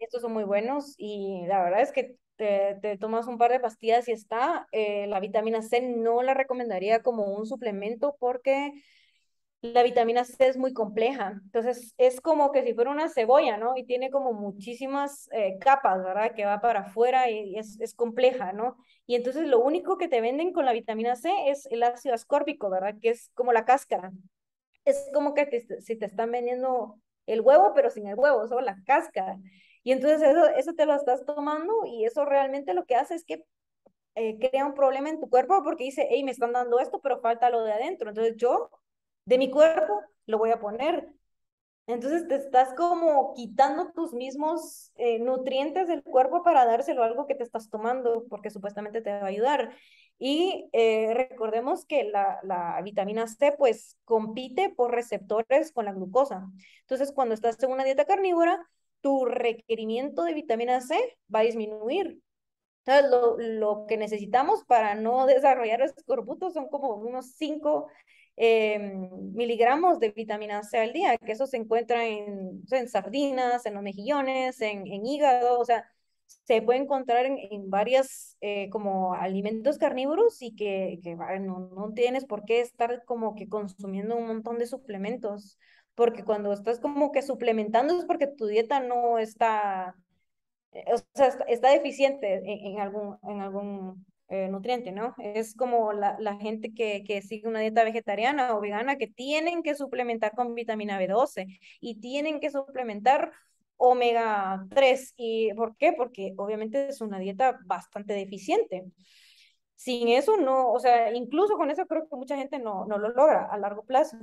[SPEAKER 2] Estos son muy buenos y la verdad es que te, te tomas un par de pastillas y está. Eh, la vitamina C no la recomendaría como un suplemento porque la vitamina C es muy compleja. Entonces, es como que si fuera una cebolla, ¿no? Y tiene como muchísimas eh, capas, ¿verdad? Que va para afuera y es, compleja, ¿no? Y entonces lo único que te venden con la vitamina C es el ácido ascórbico, ¿verdad? Que es como la cáscara. Es como que si te están vendiendo el huevo, pero sin el huevo, solo la cáscara. Y entonces eso, te lo estás tomando y eso realmente lo que hace es que eh, crea un problema en tu cuerpo porque dice, hey, me están dando esto, pero falta lo de adentro. Entonces yo de mi cuerpo lo voy a poner. Entonces te estás como quitando tus mismos eh, nutrientes del cuerpo para dárselo a algo que te estás tomando, porque supuestamente te va a ayudar. Y eh, recordemos que la, la, vitamina C pues compite por receptores con la glucosa. Entonces cuando estás en una dieta carnívora, tu requerimiento de vitamina C va a disminuir. Entonces lo, que necesitamos para no desarrollar escorbuto son como unos 5 Em, miligramos de vitamina C al día, que eso se encuentra en, en sardinas, en los mejillones, en, en, hígado, o sea, se puede encontrar en, en varias eh, como alimentos carnívoros y que, que no tienes por qué estar como que consumiendo un montón de suplementos, porque cuando estás como que suplementando es porque tu dieta no está, eh, o sea, está, está deficiente en, en, algún, en algún eh, nutriente, ¿no? Es como la, gente que, sigue una dieta vegetariana o vegana que tienen que suplementar con vitamina B12 y tienen que suplementar omega 3. ¿Y por qué? Porque obviamente es una dieta bastante deficiente. Sin eso no, o sea, incluso con eso creo que mucha gente no, no lo logra a largo plazo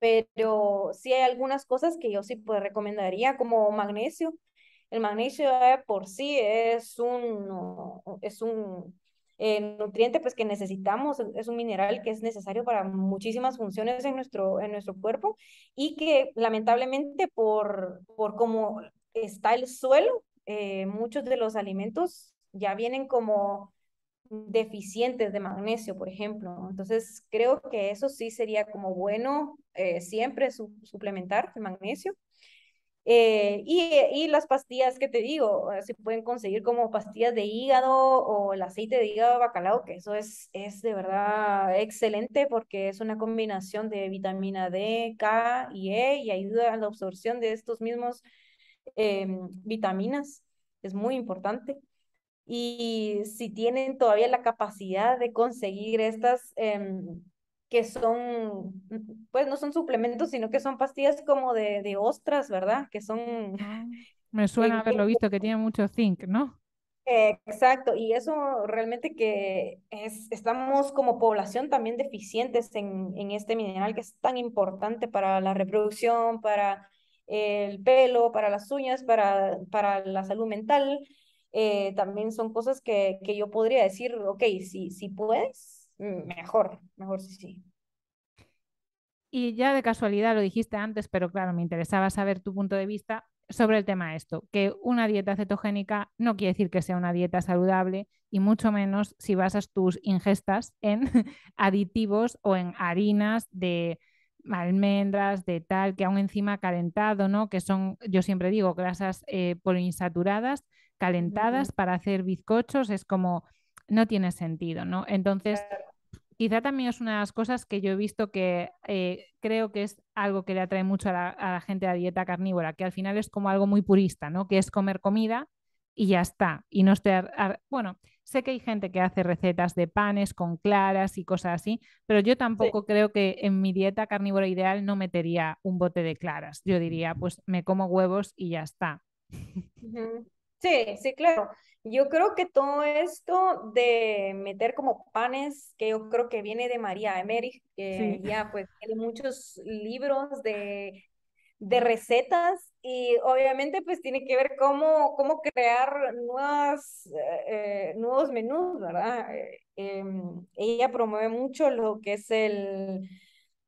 [SPEAKER 2] pero sí hay algunas cosas que yo sí pues, recomendaría, como magnesio. El magnesio por sí es un, es un eh, nutriente pues que necesitamos, e, es un mineral que es necesario para muchísimas funciones en nuestro, en nuestro cuerpo y que lamentablemente por, por cómo está el suelo, eh, muchos de los alimentos ya vienen como deficientes de magnesio, por ejemplo. Entonces, creo que eso sí sería como bueno eh, siempre suplementar el magnesio. Eh, eh, y, las pastillas que te digo, eh, si pueden conseguir como pastillas de hígado o el aceite de hígado bacalao, que eso es, es de verdad excelente porque es una combinación de vitamina D, K y E y ayuda a la absorción de estos mismos em, vitaminas. Es muy importante. Y si tienen todavía la capacidad de conseguir estas... Em, que son, pues no son suplementos, sino que son pastillas como de, de ostras, ¿verdad? Que son... Ah,
[SPEAKER 1] me suena haberlo visto, que tiene mucho zinc, ¿no?
[SPEAKER 2] exacto, y eso realmente que es, estamos como población también deficientes en, este mineral que es tan importante para la reproducción, para el pelo, para las uñas, para, para la salud mental. Eh, también son cosas que, yo podría decir, ok, si, si puedes, Mm, mejor, mejor sí, sí.
[SPEAKER 1] Y ya de casualidad lo dijiste antes, pero claro, me interesaba saber tu punto de vista sobre el tema esto, que una dieta cetogénica no quiere decir que sea una dieta saludable y mucho menos si basas tus ingestas en aditivos o en harinas de almendras, de tal, que aún encima calentado, ¿no? Que son, yo siempre digo, grasas eh, poliinsaturadas, calentadas para hacer bizcochos, es como no tiene sentido, ¿no? Entonces, quizá también es una de las cosas que yo he visto que eh, creo que es algo que le atrae mucho a la, gente a la dieta carnívora, que al final es como algo muy purista, ¿no? Que es comer comida y ya está. Y no esté. Bueno, sé que hay gente que hace recetas de panes con claras y cosas así, pero yo tampoco creo que en mi dieta carnívora ideal no metería un bote de claras. Yo diría, pues me como huevos y ya está.
[SPEAKER 2] Sí, sí, claro. Yo creo que todo esto de meter como panes, que yo creo que viene de María Emerich, que ya pues tiene muchos libros de, recetas y obviamente pues tiene que ver cómo, cómo crear nuevas, eh, eh, nuevos menús, ¿verdad? Eh, em, ella promueve mucho lo que es el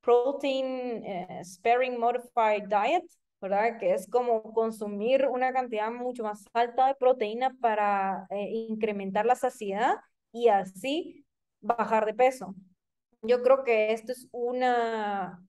[SPEAKER 2] Protein Sparing Modified Diet, ¿verdad? Que es como consumir una cantidad mucho más alta de proteína para eh, incrementar la saciedad y así bajar de peso. Yo creo que esto es una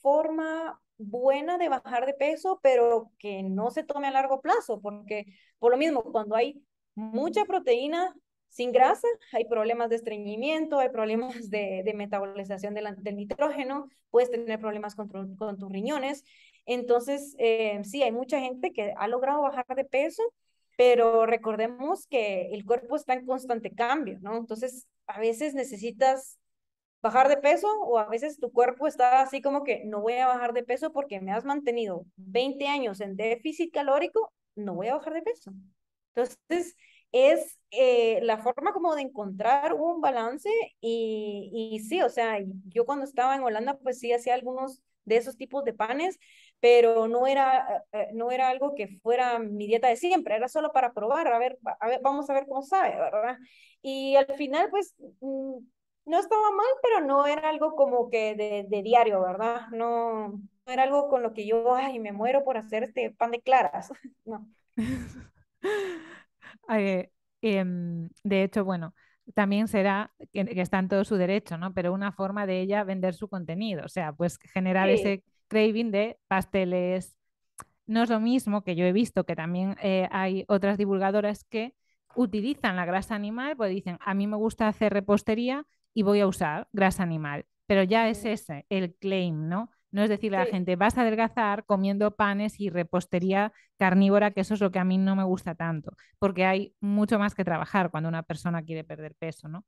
[SPEAKER 2] forma buena de bajar de peso, pero que no se tome a largo plazo, porque por lo mismo, cuando hay mucha proteína sin grasa, hay problemas de estreñimiento, hay problemas de, metabolización del, nitrógeno, puedes tener problemas con con tus riñones entonces, eh, sí, hay mucha gente que ha logrado bajar de peso, pero recordemos que el cuerpo está en constante cambio, ¿no? Entonces, a veces necesitas bajar de peso o a veces tu cuerpo está así como que no voy a bajar de peso porque me has mantenido 20 años en déficit calórico, no voy a bajar de peso. Entonces, es eh, la forma como de encontrar un balance y, y sí, o sea, yo cuando estaba en Holanda, pues sí hacía algunos de esos tipos de panes, pero no era, eh, no era algo que fuera mi dieta de siempre, era solo para probar, a ver, ver vamos a ver cómo sabe, ¿verdad? Y al final, pues, mm, no estaba mal, pero no era algo como que de, diario, ¿verdad? No, era algo con lo que yo, ay, me muero por hacer este pan de claras, no.
[SPEAKER 1] Eh, em, de hecho, bueno, también será que, está en todo su derecho, ¿no? Pero una forma de ella vender su contenido, o sea, pues generar ese craving de pasteles. No es lo mismo que yo he visto, que también eh, hay otras divulgadoras que utilizan la grasa animal, pues dicen, a mí me gusta hacer repostería y voy a usar grasa animal. Pero ya es ese el claim, ¿no? No es decirle a la gente, vas a adelgazar comiendo panes y repostería carnívora, que eso es lo que a mí no me gusta tanto, porque hay mucho más que trabajar cuando una persona quiere perder peso, ¿no?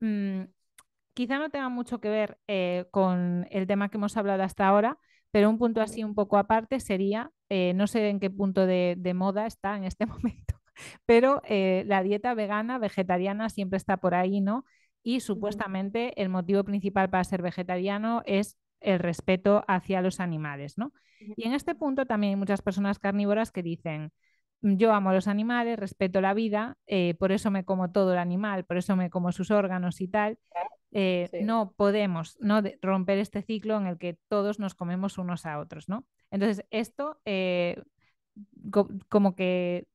[SPEAKER 1] Mm, quizá no tenga mucho que ver eh, con el tema que hemos hablado hasta ahora, pero un punto así un poco aparte sería, eh, no sé en qué punto de, moda está en este momento, pero eh, la dieta vegana, vegetariana siempre está por ahí, ¿no? Y supuestamente el motivo principal para ser vegetariano es el respeto hacia los animales, ¿no? Y en este punto también hay muchas personas carnívoras que dicen, mm, yo amo a los animales, respeto la vida, eh, por eso me como todo el animal, por eso me como sus órganos y tal. Eh, no podemos ¿no? romper este ciclo en el que todos nos comemos unos a otros, ¿no? Entonces, esto eh, como que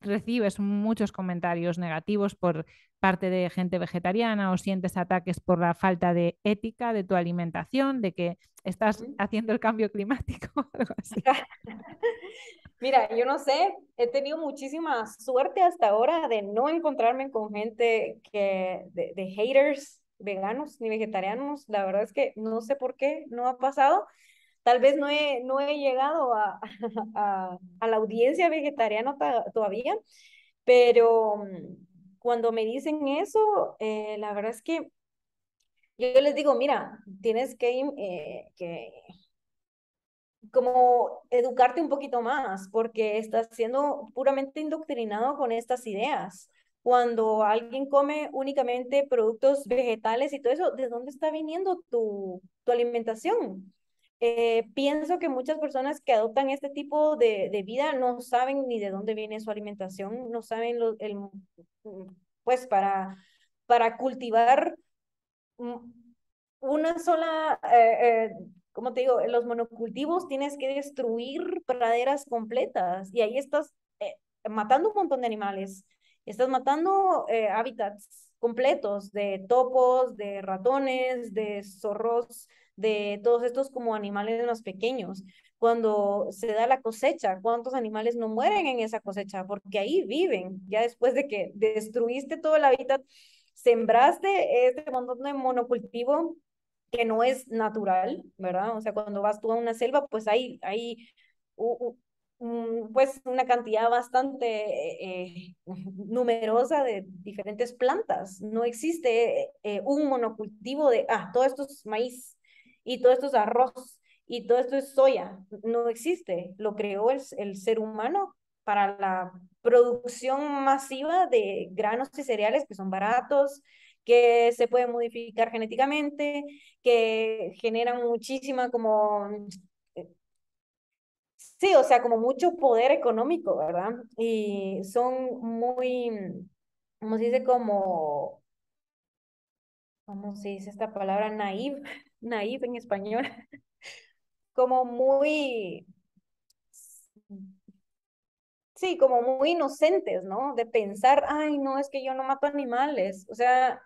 [SPEAKER 1] recibes muchos comentarios negativos por parte de gente vegetariana o sientes ataques por la falta de ética de tu alimentación, de que estás haciendo el cambio climático algo así.
[SPEAKER 2] Mira, yo no sé, he tenido muchísima suerte hasta ahora de no encontrarme con gente que, de haters veganos ni vegetarianos. La verdad es que no sé por qué no ha pasado. Tal vez no he, no he llegado a, a, la audiencia vegetariana todavía, pero mm, cuando me dicen eso, eh, la verdad es que yo les digo, mira, tienes que, eh, que como educarte un poquito más, porque estás siendo puramente indoctrinado con estas ideas cuando alguien come únicamente productos vegetales y todo eso, ¿de dónde está viniendo tu, tu alimentación? Eh, pienso que muchas personas que adoptan este tipo de, de, vida no saben ni de dónde viene su alimentación, no saben el, pues para, para cultivar una sola, eh, eh, como te digo, los monocultivos tienes que destruir praderas completas y ahí estás matando un montón de animales estás matando eh, hábitats completos de topos, de ratones, de zorros, de todos estos como animales más pequeños. Cuando se da la cosecha, ¿cuántos animales no mueren en esa cosecha? Porque ahí viven, ya después de que destruiste todo el hábitat, sembraste este montón de monocultivo que no es natural, ¿verdad? O sea, cuando vas tú a una selva, pues ahí hay Mm, pues una cantidad bastante eh, numerosa de diferentes plantas. No existe eh, un monocultivo de, ah, todo esto es maíz y todo esto es arroz y todo esto es soya. No existe. Lo creó el ser humano para la producción masiva de granos y cereales que son baratos, que se pueden modificar genéticamente, que generan muchísima como Sí, o sea, como mucho poder económico, ¿verdad? Y son muy, mm, ¿cómo se dice? Como, ¿cómo se dice esta palabra? Naive, naive en español. Como muy, sí, como muy inocentes, ¿no? De pensar, ay, no, es que yo no mato animales. O sea,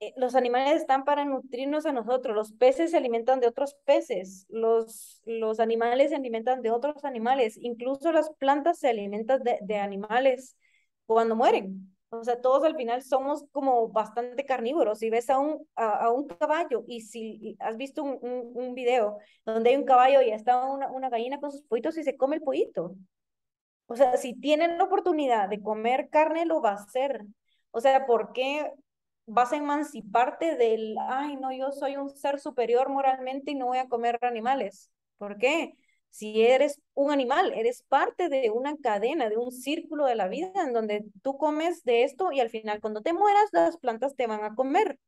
[SPEAKER 2] eh, los animales están para nutrirnos a nosotros, los peces se alimentan de otros peces, los, los animales se alimentan de otros animales, incluso las plantas se alimentan de, de animales cuando mueren. O sea, todos al final somos como bastante carnívoros. Si ves a un, a, un caballo y si has visto un, un, video donde hay un caballo y está una, una gallina con sus pollitos y se come el pollito. O sea, si tienen la oportunidad de comer carne, lo va a hacer. O sea, ¿por qué vas a emanciparte del, ay, no, yo soy un ser superior moralmente y no voy a comer animales. ¿Por qué? Si eres un animal, eres parte de una cadena, de un círculo de la vida en donde tú comes de esto y al final cuando te mueras las plantas te van a comer.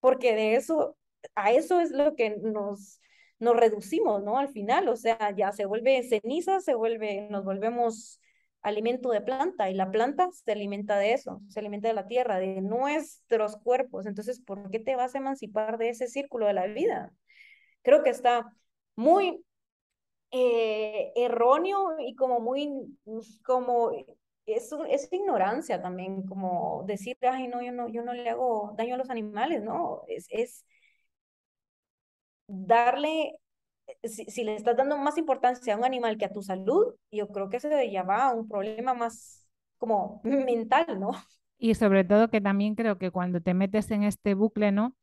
[SPEAKER 2] Porque de eso, a eso es lo que nos, nos reducimos, ¿no? Al final, o sea, ya se vuelve ceniza, se vuelve, nos volvemos alimento de planta y la planta se alimenta de eso, se alimenta de la tierra, de nuestros cuerpos. Entonces, ¿por qué te vas a emancipar de ese círculo de la vida? Creo que está muy eh, erróneo y como muy, como es, ignorancia también, como decir, ay, no yo, no, yo no le hago daño a los animales, no, es, es darle si, le estás dando más importancia a un animal que a tu salud, yo creo que eso ya a un problema más como mental, ¿no?
[SPEAKER 1] Y sobre todo que también creo que cuando te metes en este bucle, ¿no?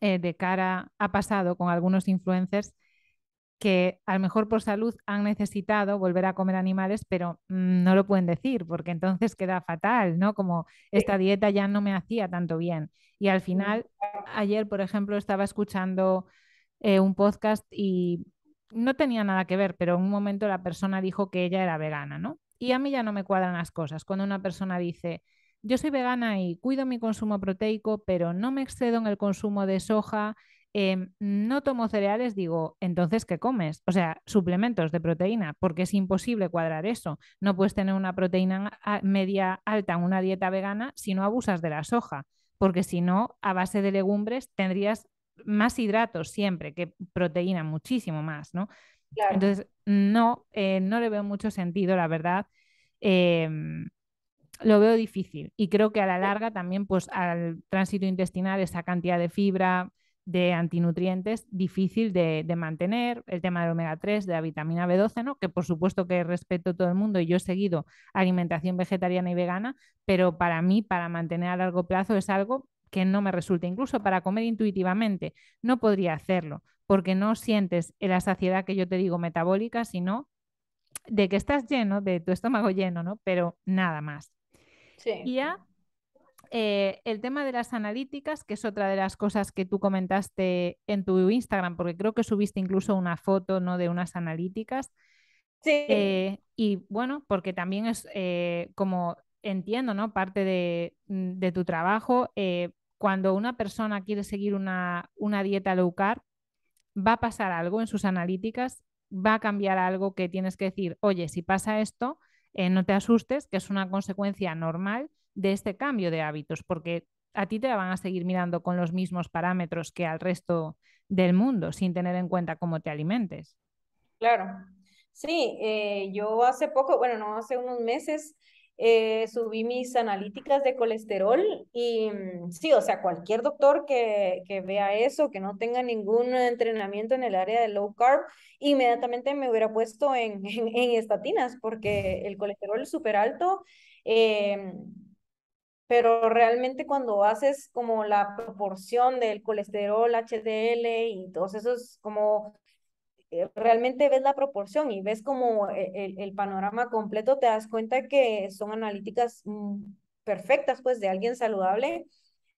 [SPEAKER 1] Eh, de cara ha pasado con algunos influencers que a lo mejor por salud han necesitado volver a comer animales, pero mm, no lo pueden decir porque entonces queda fatal, ¿no? Como esta dieta ya no me hacía tanto bien. Y al mm. final, ayer, por ejemplo, estaba escuchando eh, un podcast y no tenía nada que ver, pero en un momento la persona dijo que ella era vegana, ¿no? Y a mí ya no me cuadran las cosas. Cuando una persona dice, yo soy vegana y cuido mi consumo proteico, pero no me excedo en el consumo de soja, em, no tomo cereales, digo, entonces, ¿qué comes? O sea, suplementos de proteína, porque es imposible cuadrar eso. No puedes tener una proteína media alta en una dieta vegana si no abusas de la soja, porque si no, a base de legumbres tendrías más hidratos siempre que proteína, muchísimo más, ¿no? Entonces, no, eh, no le veo mucho sentido, la verdad. Em, lo veo difícil y creo que a la larga también, pues al tránsito intestinal, esa cantidad de fibra, de antinutrientes, difícil de, mantener. El tema del omega 3, de la vitamina B12, ¿no? que por supuesto que respeto todo el mundo y yo he seguido alimentación vegetariana y vegana, pero para mí, para mantener a largo plazo, es algo que no me resulta. Incluso para comer intuitivamente no podría hacerlo, porque no sientes la saciedad que yo te digo metabólica, sino de que estás lleno, de tu estómago lleno, ¿no? Pero nada más. Y ya eh, el tema de las analíticas, que es otra de las cosas que tú comentaste en tu Instagram, porque creo que subiste incluso una foto ¿no? de unas analíticas. Sí. Eh, y bueno, porque también es eh, como entiendo, ¿no? Parte de, mm, tu trabajo, cuando una persona quiere seguir una, dieta low carb, va a pasar algo en sus analíticas, va a cambiar algo que tienes que decir, oye, si pasa esto, eh, no te asustes, que es una consecuencia normal de este cambio de hábitos, porque a ti te van a seguir mirando con los mismos parámetros que al resto del mundo, sin tener en cuenta cómo te alimentes.
[SPEAKER 2] Claro. Sí, eh, yo hace poco, bueno, no hace unos meses, eh, subí mis analíticas de colesterol y mm, sí, o sea, cualquier doctor que, que vea eso, que no tenga ningún entrenamiento en el área de low carb, inmediatamente me hubiera puesto en, estatinas porque el colesterol es súper alto. Eh, pero realmente cuando haces como la proporción del colesterol, HDL y todos esos como eh, realmente ves la proporción y ves como eh, el, panorama completo, te das cuenta que son analíticas mm, perfectas, pues, de alguien saludable.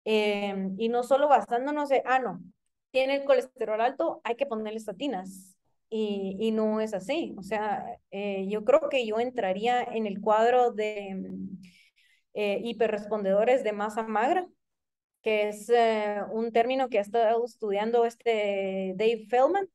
[SPEAKER 2] Em, y no solo basándonos en, ah, no, tiene el colesterol alto, hay que ponerle estatinas. Y, no es así. O sea, eh, yo creo que yo entraría en el cuadro de mm, eh, hiperrespondedores de masa magra, que es un término que ha estado estudiando este Dave Feldman,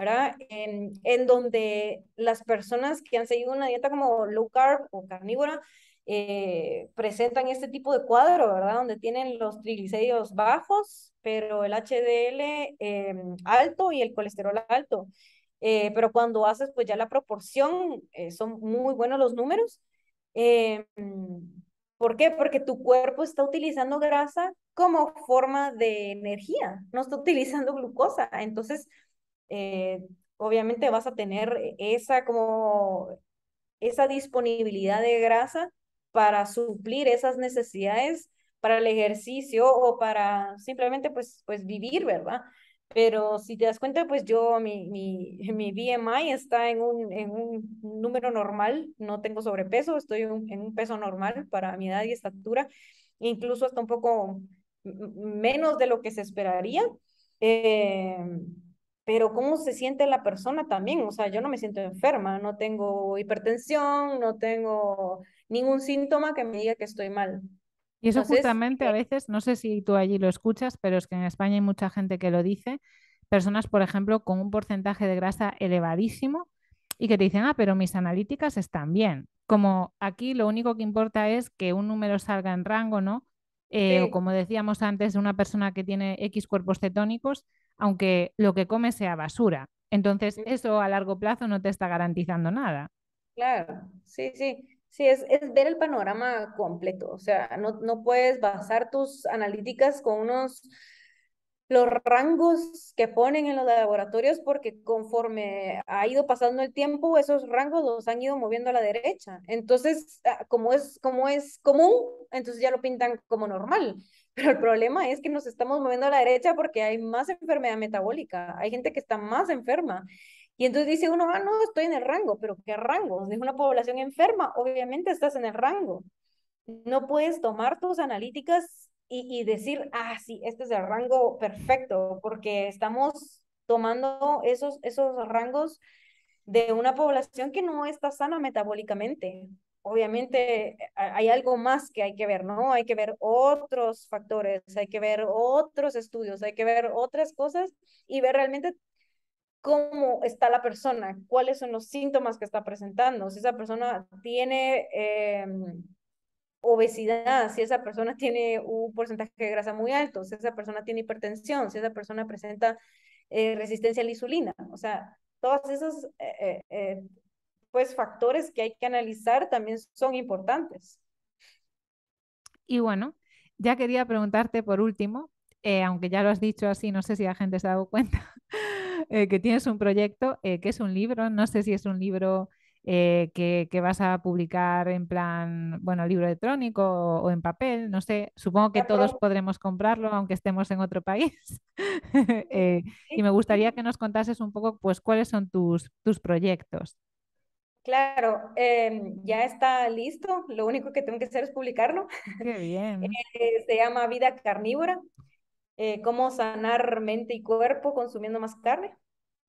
[SPEAKER 2] ¿verdad? En, donde las personas que han seguido una dieta como low carb o carnívora eh, presentan este tipo de cuadro, ¿verdad? Donde tienen los triglicéridos bajos, pero el HDL em, alto y el colesterol alto. Eh, pero cuando haces pues ya la proporción, eh, son muy buenos los números. Em, ¿Por qué? Porque tu cuerpo está utilizando grasa como forma de energía, no está utilizando glucosa. Entonces, eh, obviamente vas a tener esa como esa disponibilidad de grasa para suplir esas necesidades para el ejercicio o para simplemente pues, pues vivir, ¿verdad? Pero si te das cuenta, pues yo, mi, mi, mi BMI está en un, en un número normal, no tengo sobrepeso, estoy en un peso normal para mi edad y estatura, incluso hasta un poco menos de lo que se esperaría. Eh, pero cómo se siente la persona también. O sea, yo no me siento enferma, no tengo hipertensión, no tengo ningún síntoma que me diga que estoy mal.
[SPEAKER 1] Y eso justamente a eh, veces, no sé si tú allí lo escuchas, pero es que en España hay mucha gente que lo dice, personas, por ejemplo, con un porcentaje de grasa elevadísimo y que te dicen, ah, pero mis analíticas están bien. Como aquí lo único que importa es que un número salga en rango, ¿no? Eh, o como decíamos antes, una persona que tiene X cuerpos cetónicos, aunque lo que come sea basura. Entonces, eso a largo plazo no te está garantizando nada.
[SPEAKER 2] Claro, sí, sí. Sí, es, ver el panorama completo. O sea, no, no puedes basar tus analíticas con unos los rangos que ponen en los laboratorios porque conforme ha ido pasando el tiempo, esos rangos los han ido moviendo a la derecha. Entonces, ah, como es, como es común, entonces ya lo pintan como normal. Pero el problema es que nos estamos moviendo a la derecha porque hay más enfermedad metabólica, hay gente que está más enferma. Y entonces dice uno, ah, no, estoy en el rango, pero ¿qué rango? es una población enferma, obviamente estás en el rango. No puedes tomar tus analíticas y, y decir, ah, sí, este es el rango perfecto, porque estamos tomando esos, esos rangos de una población que no está sana metabólicamente. Obviamente hay algo más que hay que ver, ¿no? Hay que ver otros factores, hay que ver otros estudios, hay que ver otras cosas y ver realmente cómo está la persona, cuáles son los síntomas que está presentando, si esa persona tiene em, obesidad, si esa persona tiene un porcentaje de grasa muy alto, si esa persona tiene hipertensión, si esa persona presenta eh, resistencia a la insulina. O sea, todos esos eh, eh, pues, factores que hay que analizar también son importantes.
[SPEAKER 1] Y bueno, ya quería preguntarte por último, aunque ya lo has dicho así, no sé si la gente se ha dado cuenta, que tienes un proyecto que es un libro, no sé si es un libro eh, que, vas a publicar en plan, bueno, libro electrónico o, en papel, no sé, supongo que todos podremos comprarlo aunque estemos en otro país. Eh, y me gustaría que nos contases un poco, pues, cuáles son tus, tus proyectos.
[SPEAKER 2] Claro, em, ya está listo, lo único que tengo que hacer es publicarlo. Qué bien. Eh, se llama Vida Carnívora, cómo sanar mente y cuerpo consumiendo más carne.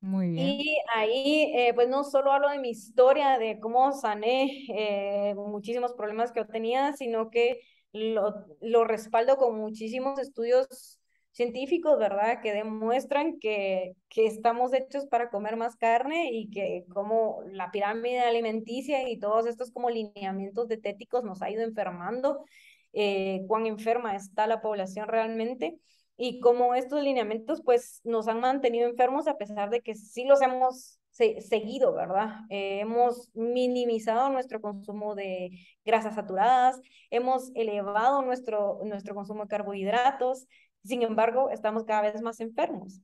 [SPEAKER 2] Muy bien. Y ahí, eh, pues no solo hablo de mi historia, de cómo sané eh, muchísimos problemas que yo tenía, sino que lo, respaldo con muchísimos estudios científicos, ¿verdad? Que demuestran que, estamos hechos para comer más carne y que como la pirámide alimenticia y todos estos como lineamientos detéticos nos ha ido enfermando, eh, cuán enferma está la población realmente y como estos lineamientos pues nos han mantenido enfermos a pesar de que sí los hemos seguido, ¿verdad? Eh, hemos minimizado nuestro consumo de grasas saturadas, hemos elevado nuestro, nuestro consumo de carbohidratos, sin embargo, estamos cada vez más enfermos.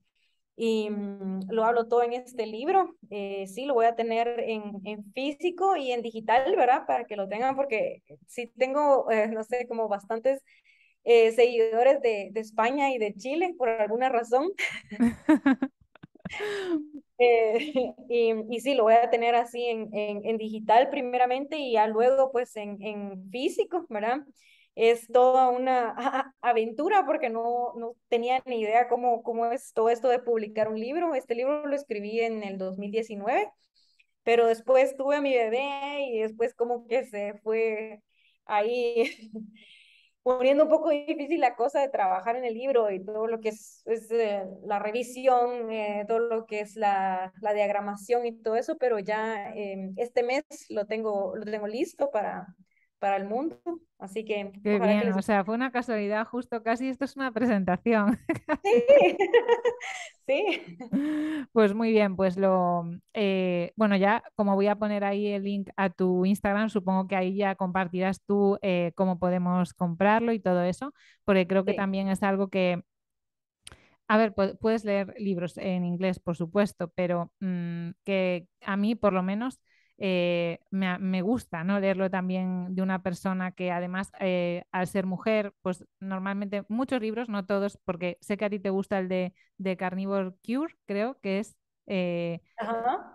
[SPEAKER 2] Y mm, lo hablo todo en este libro, eh, sí, lo voy a tener en, en, físico y en digital, ¿verdad? Para que lo tengan, porque sí tengo, eh, no sé, como bastantes eh, seguidores de, de, España y de Chile por alguna razón. Eh, y, y, sí, lo voy a tener así en, en, digital primeramente y ya luego pues en, en físico, ¿verdad? es toda una aventura porque no, no tenía ni idea cómo, cómo es todo esto de publicar un libro. Este libro lo escribí en el 2019, pero después tuve a mi bebé y después como que se fue ahí poniendo un poco difícil la cosa de trabajar en el libro y todo lo que es, eh, la revisión, eh, todo lo que es la, diagramación y todo eso, pero ya em, este mes lo tengo listo para, para el mundo. Así que... Qué bien, o
[SPEAKER 1] sea, fue una casualidad, justo casi esto es una presentación. Sí,
[SPEAKER 2] sí.
[SPEAKER 1] Pues muy bien, pues lo... Eh, bueno, ya como voy a poner ahí el link a tu Instagram, supongo que ahí ya compartirás tú eh, cómo podemos comprarlo y todo eso, porque creo que también es algo que a ver, puedes leer libros en inglés, por supuesto, pero mm, que a mí, por lo menos, eh, me, gusta ¿no? leerlo también de una persona que además eh, al ser mujer, pues normalmente muchos libros, no todos, porque sé que a ti te gusta el de, de Carnivore Cure, creo que es... Eh,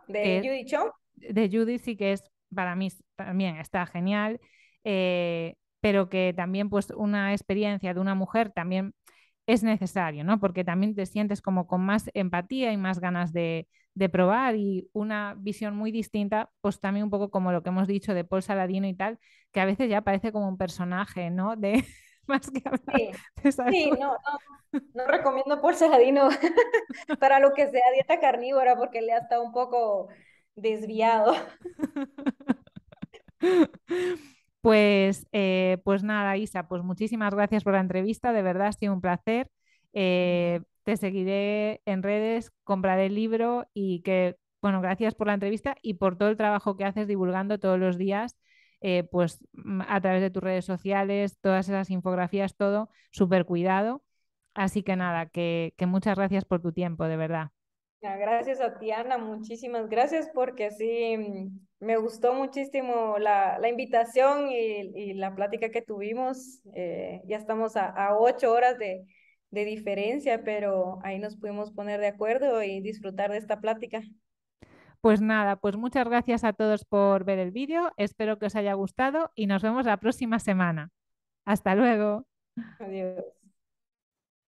[SPEAKER 1] de Judy Chong. De Judy sí que es, para mí también está genial, pero que también pues una experiencia de una mujer también es necesario, ¿no? Porque también te sientes como con más empatía y más ganas de, de probar y una visión muy distinta, pues también un poco como lo que hemos dicho de Paul Saladino y tal, que a veces ya parece como un personaje, ¿no? De más
[SPEAKER 2] que sí, no, no, recomiendo Paul Saladino para lo que sea dieta carnívora porque le ha estado un poco desviado.
[SPEAKER 1] Pues, eh, pues nada, Isa, pues muchísimas gracias por la entrevista, de verdad ha sido un placer. Eh, te seguiré en redes, compraré el libro y que, bueno, gracias por la entrevista y por todo el trabajo que haces divulgando todos los días, eh, pues mm, a través de tus redes sociales, todas esas infografías, todo súper cuidado. Así que nada, que, muchas gracias por tu tiempo, de verdad.
[SPEAKER 2] Gracias a Muchísimas gracias porque sí, mm, me gustó muchísimo la, invitación y, la plática que tuvimos. Eh, ya estamos a, a ocho horas de, de diferencia, pero ahí nos pudimos poner de acuerdo y disfrutar de esta plática.
[SPEAKER 1] Pues nada, pues muchas gracias a todos por ver el vídeo, espero que os haya gustado y nos vemos la próxima semana. Hasta luego. Adiós.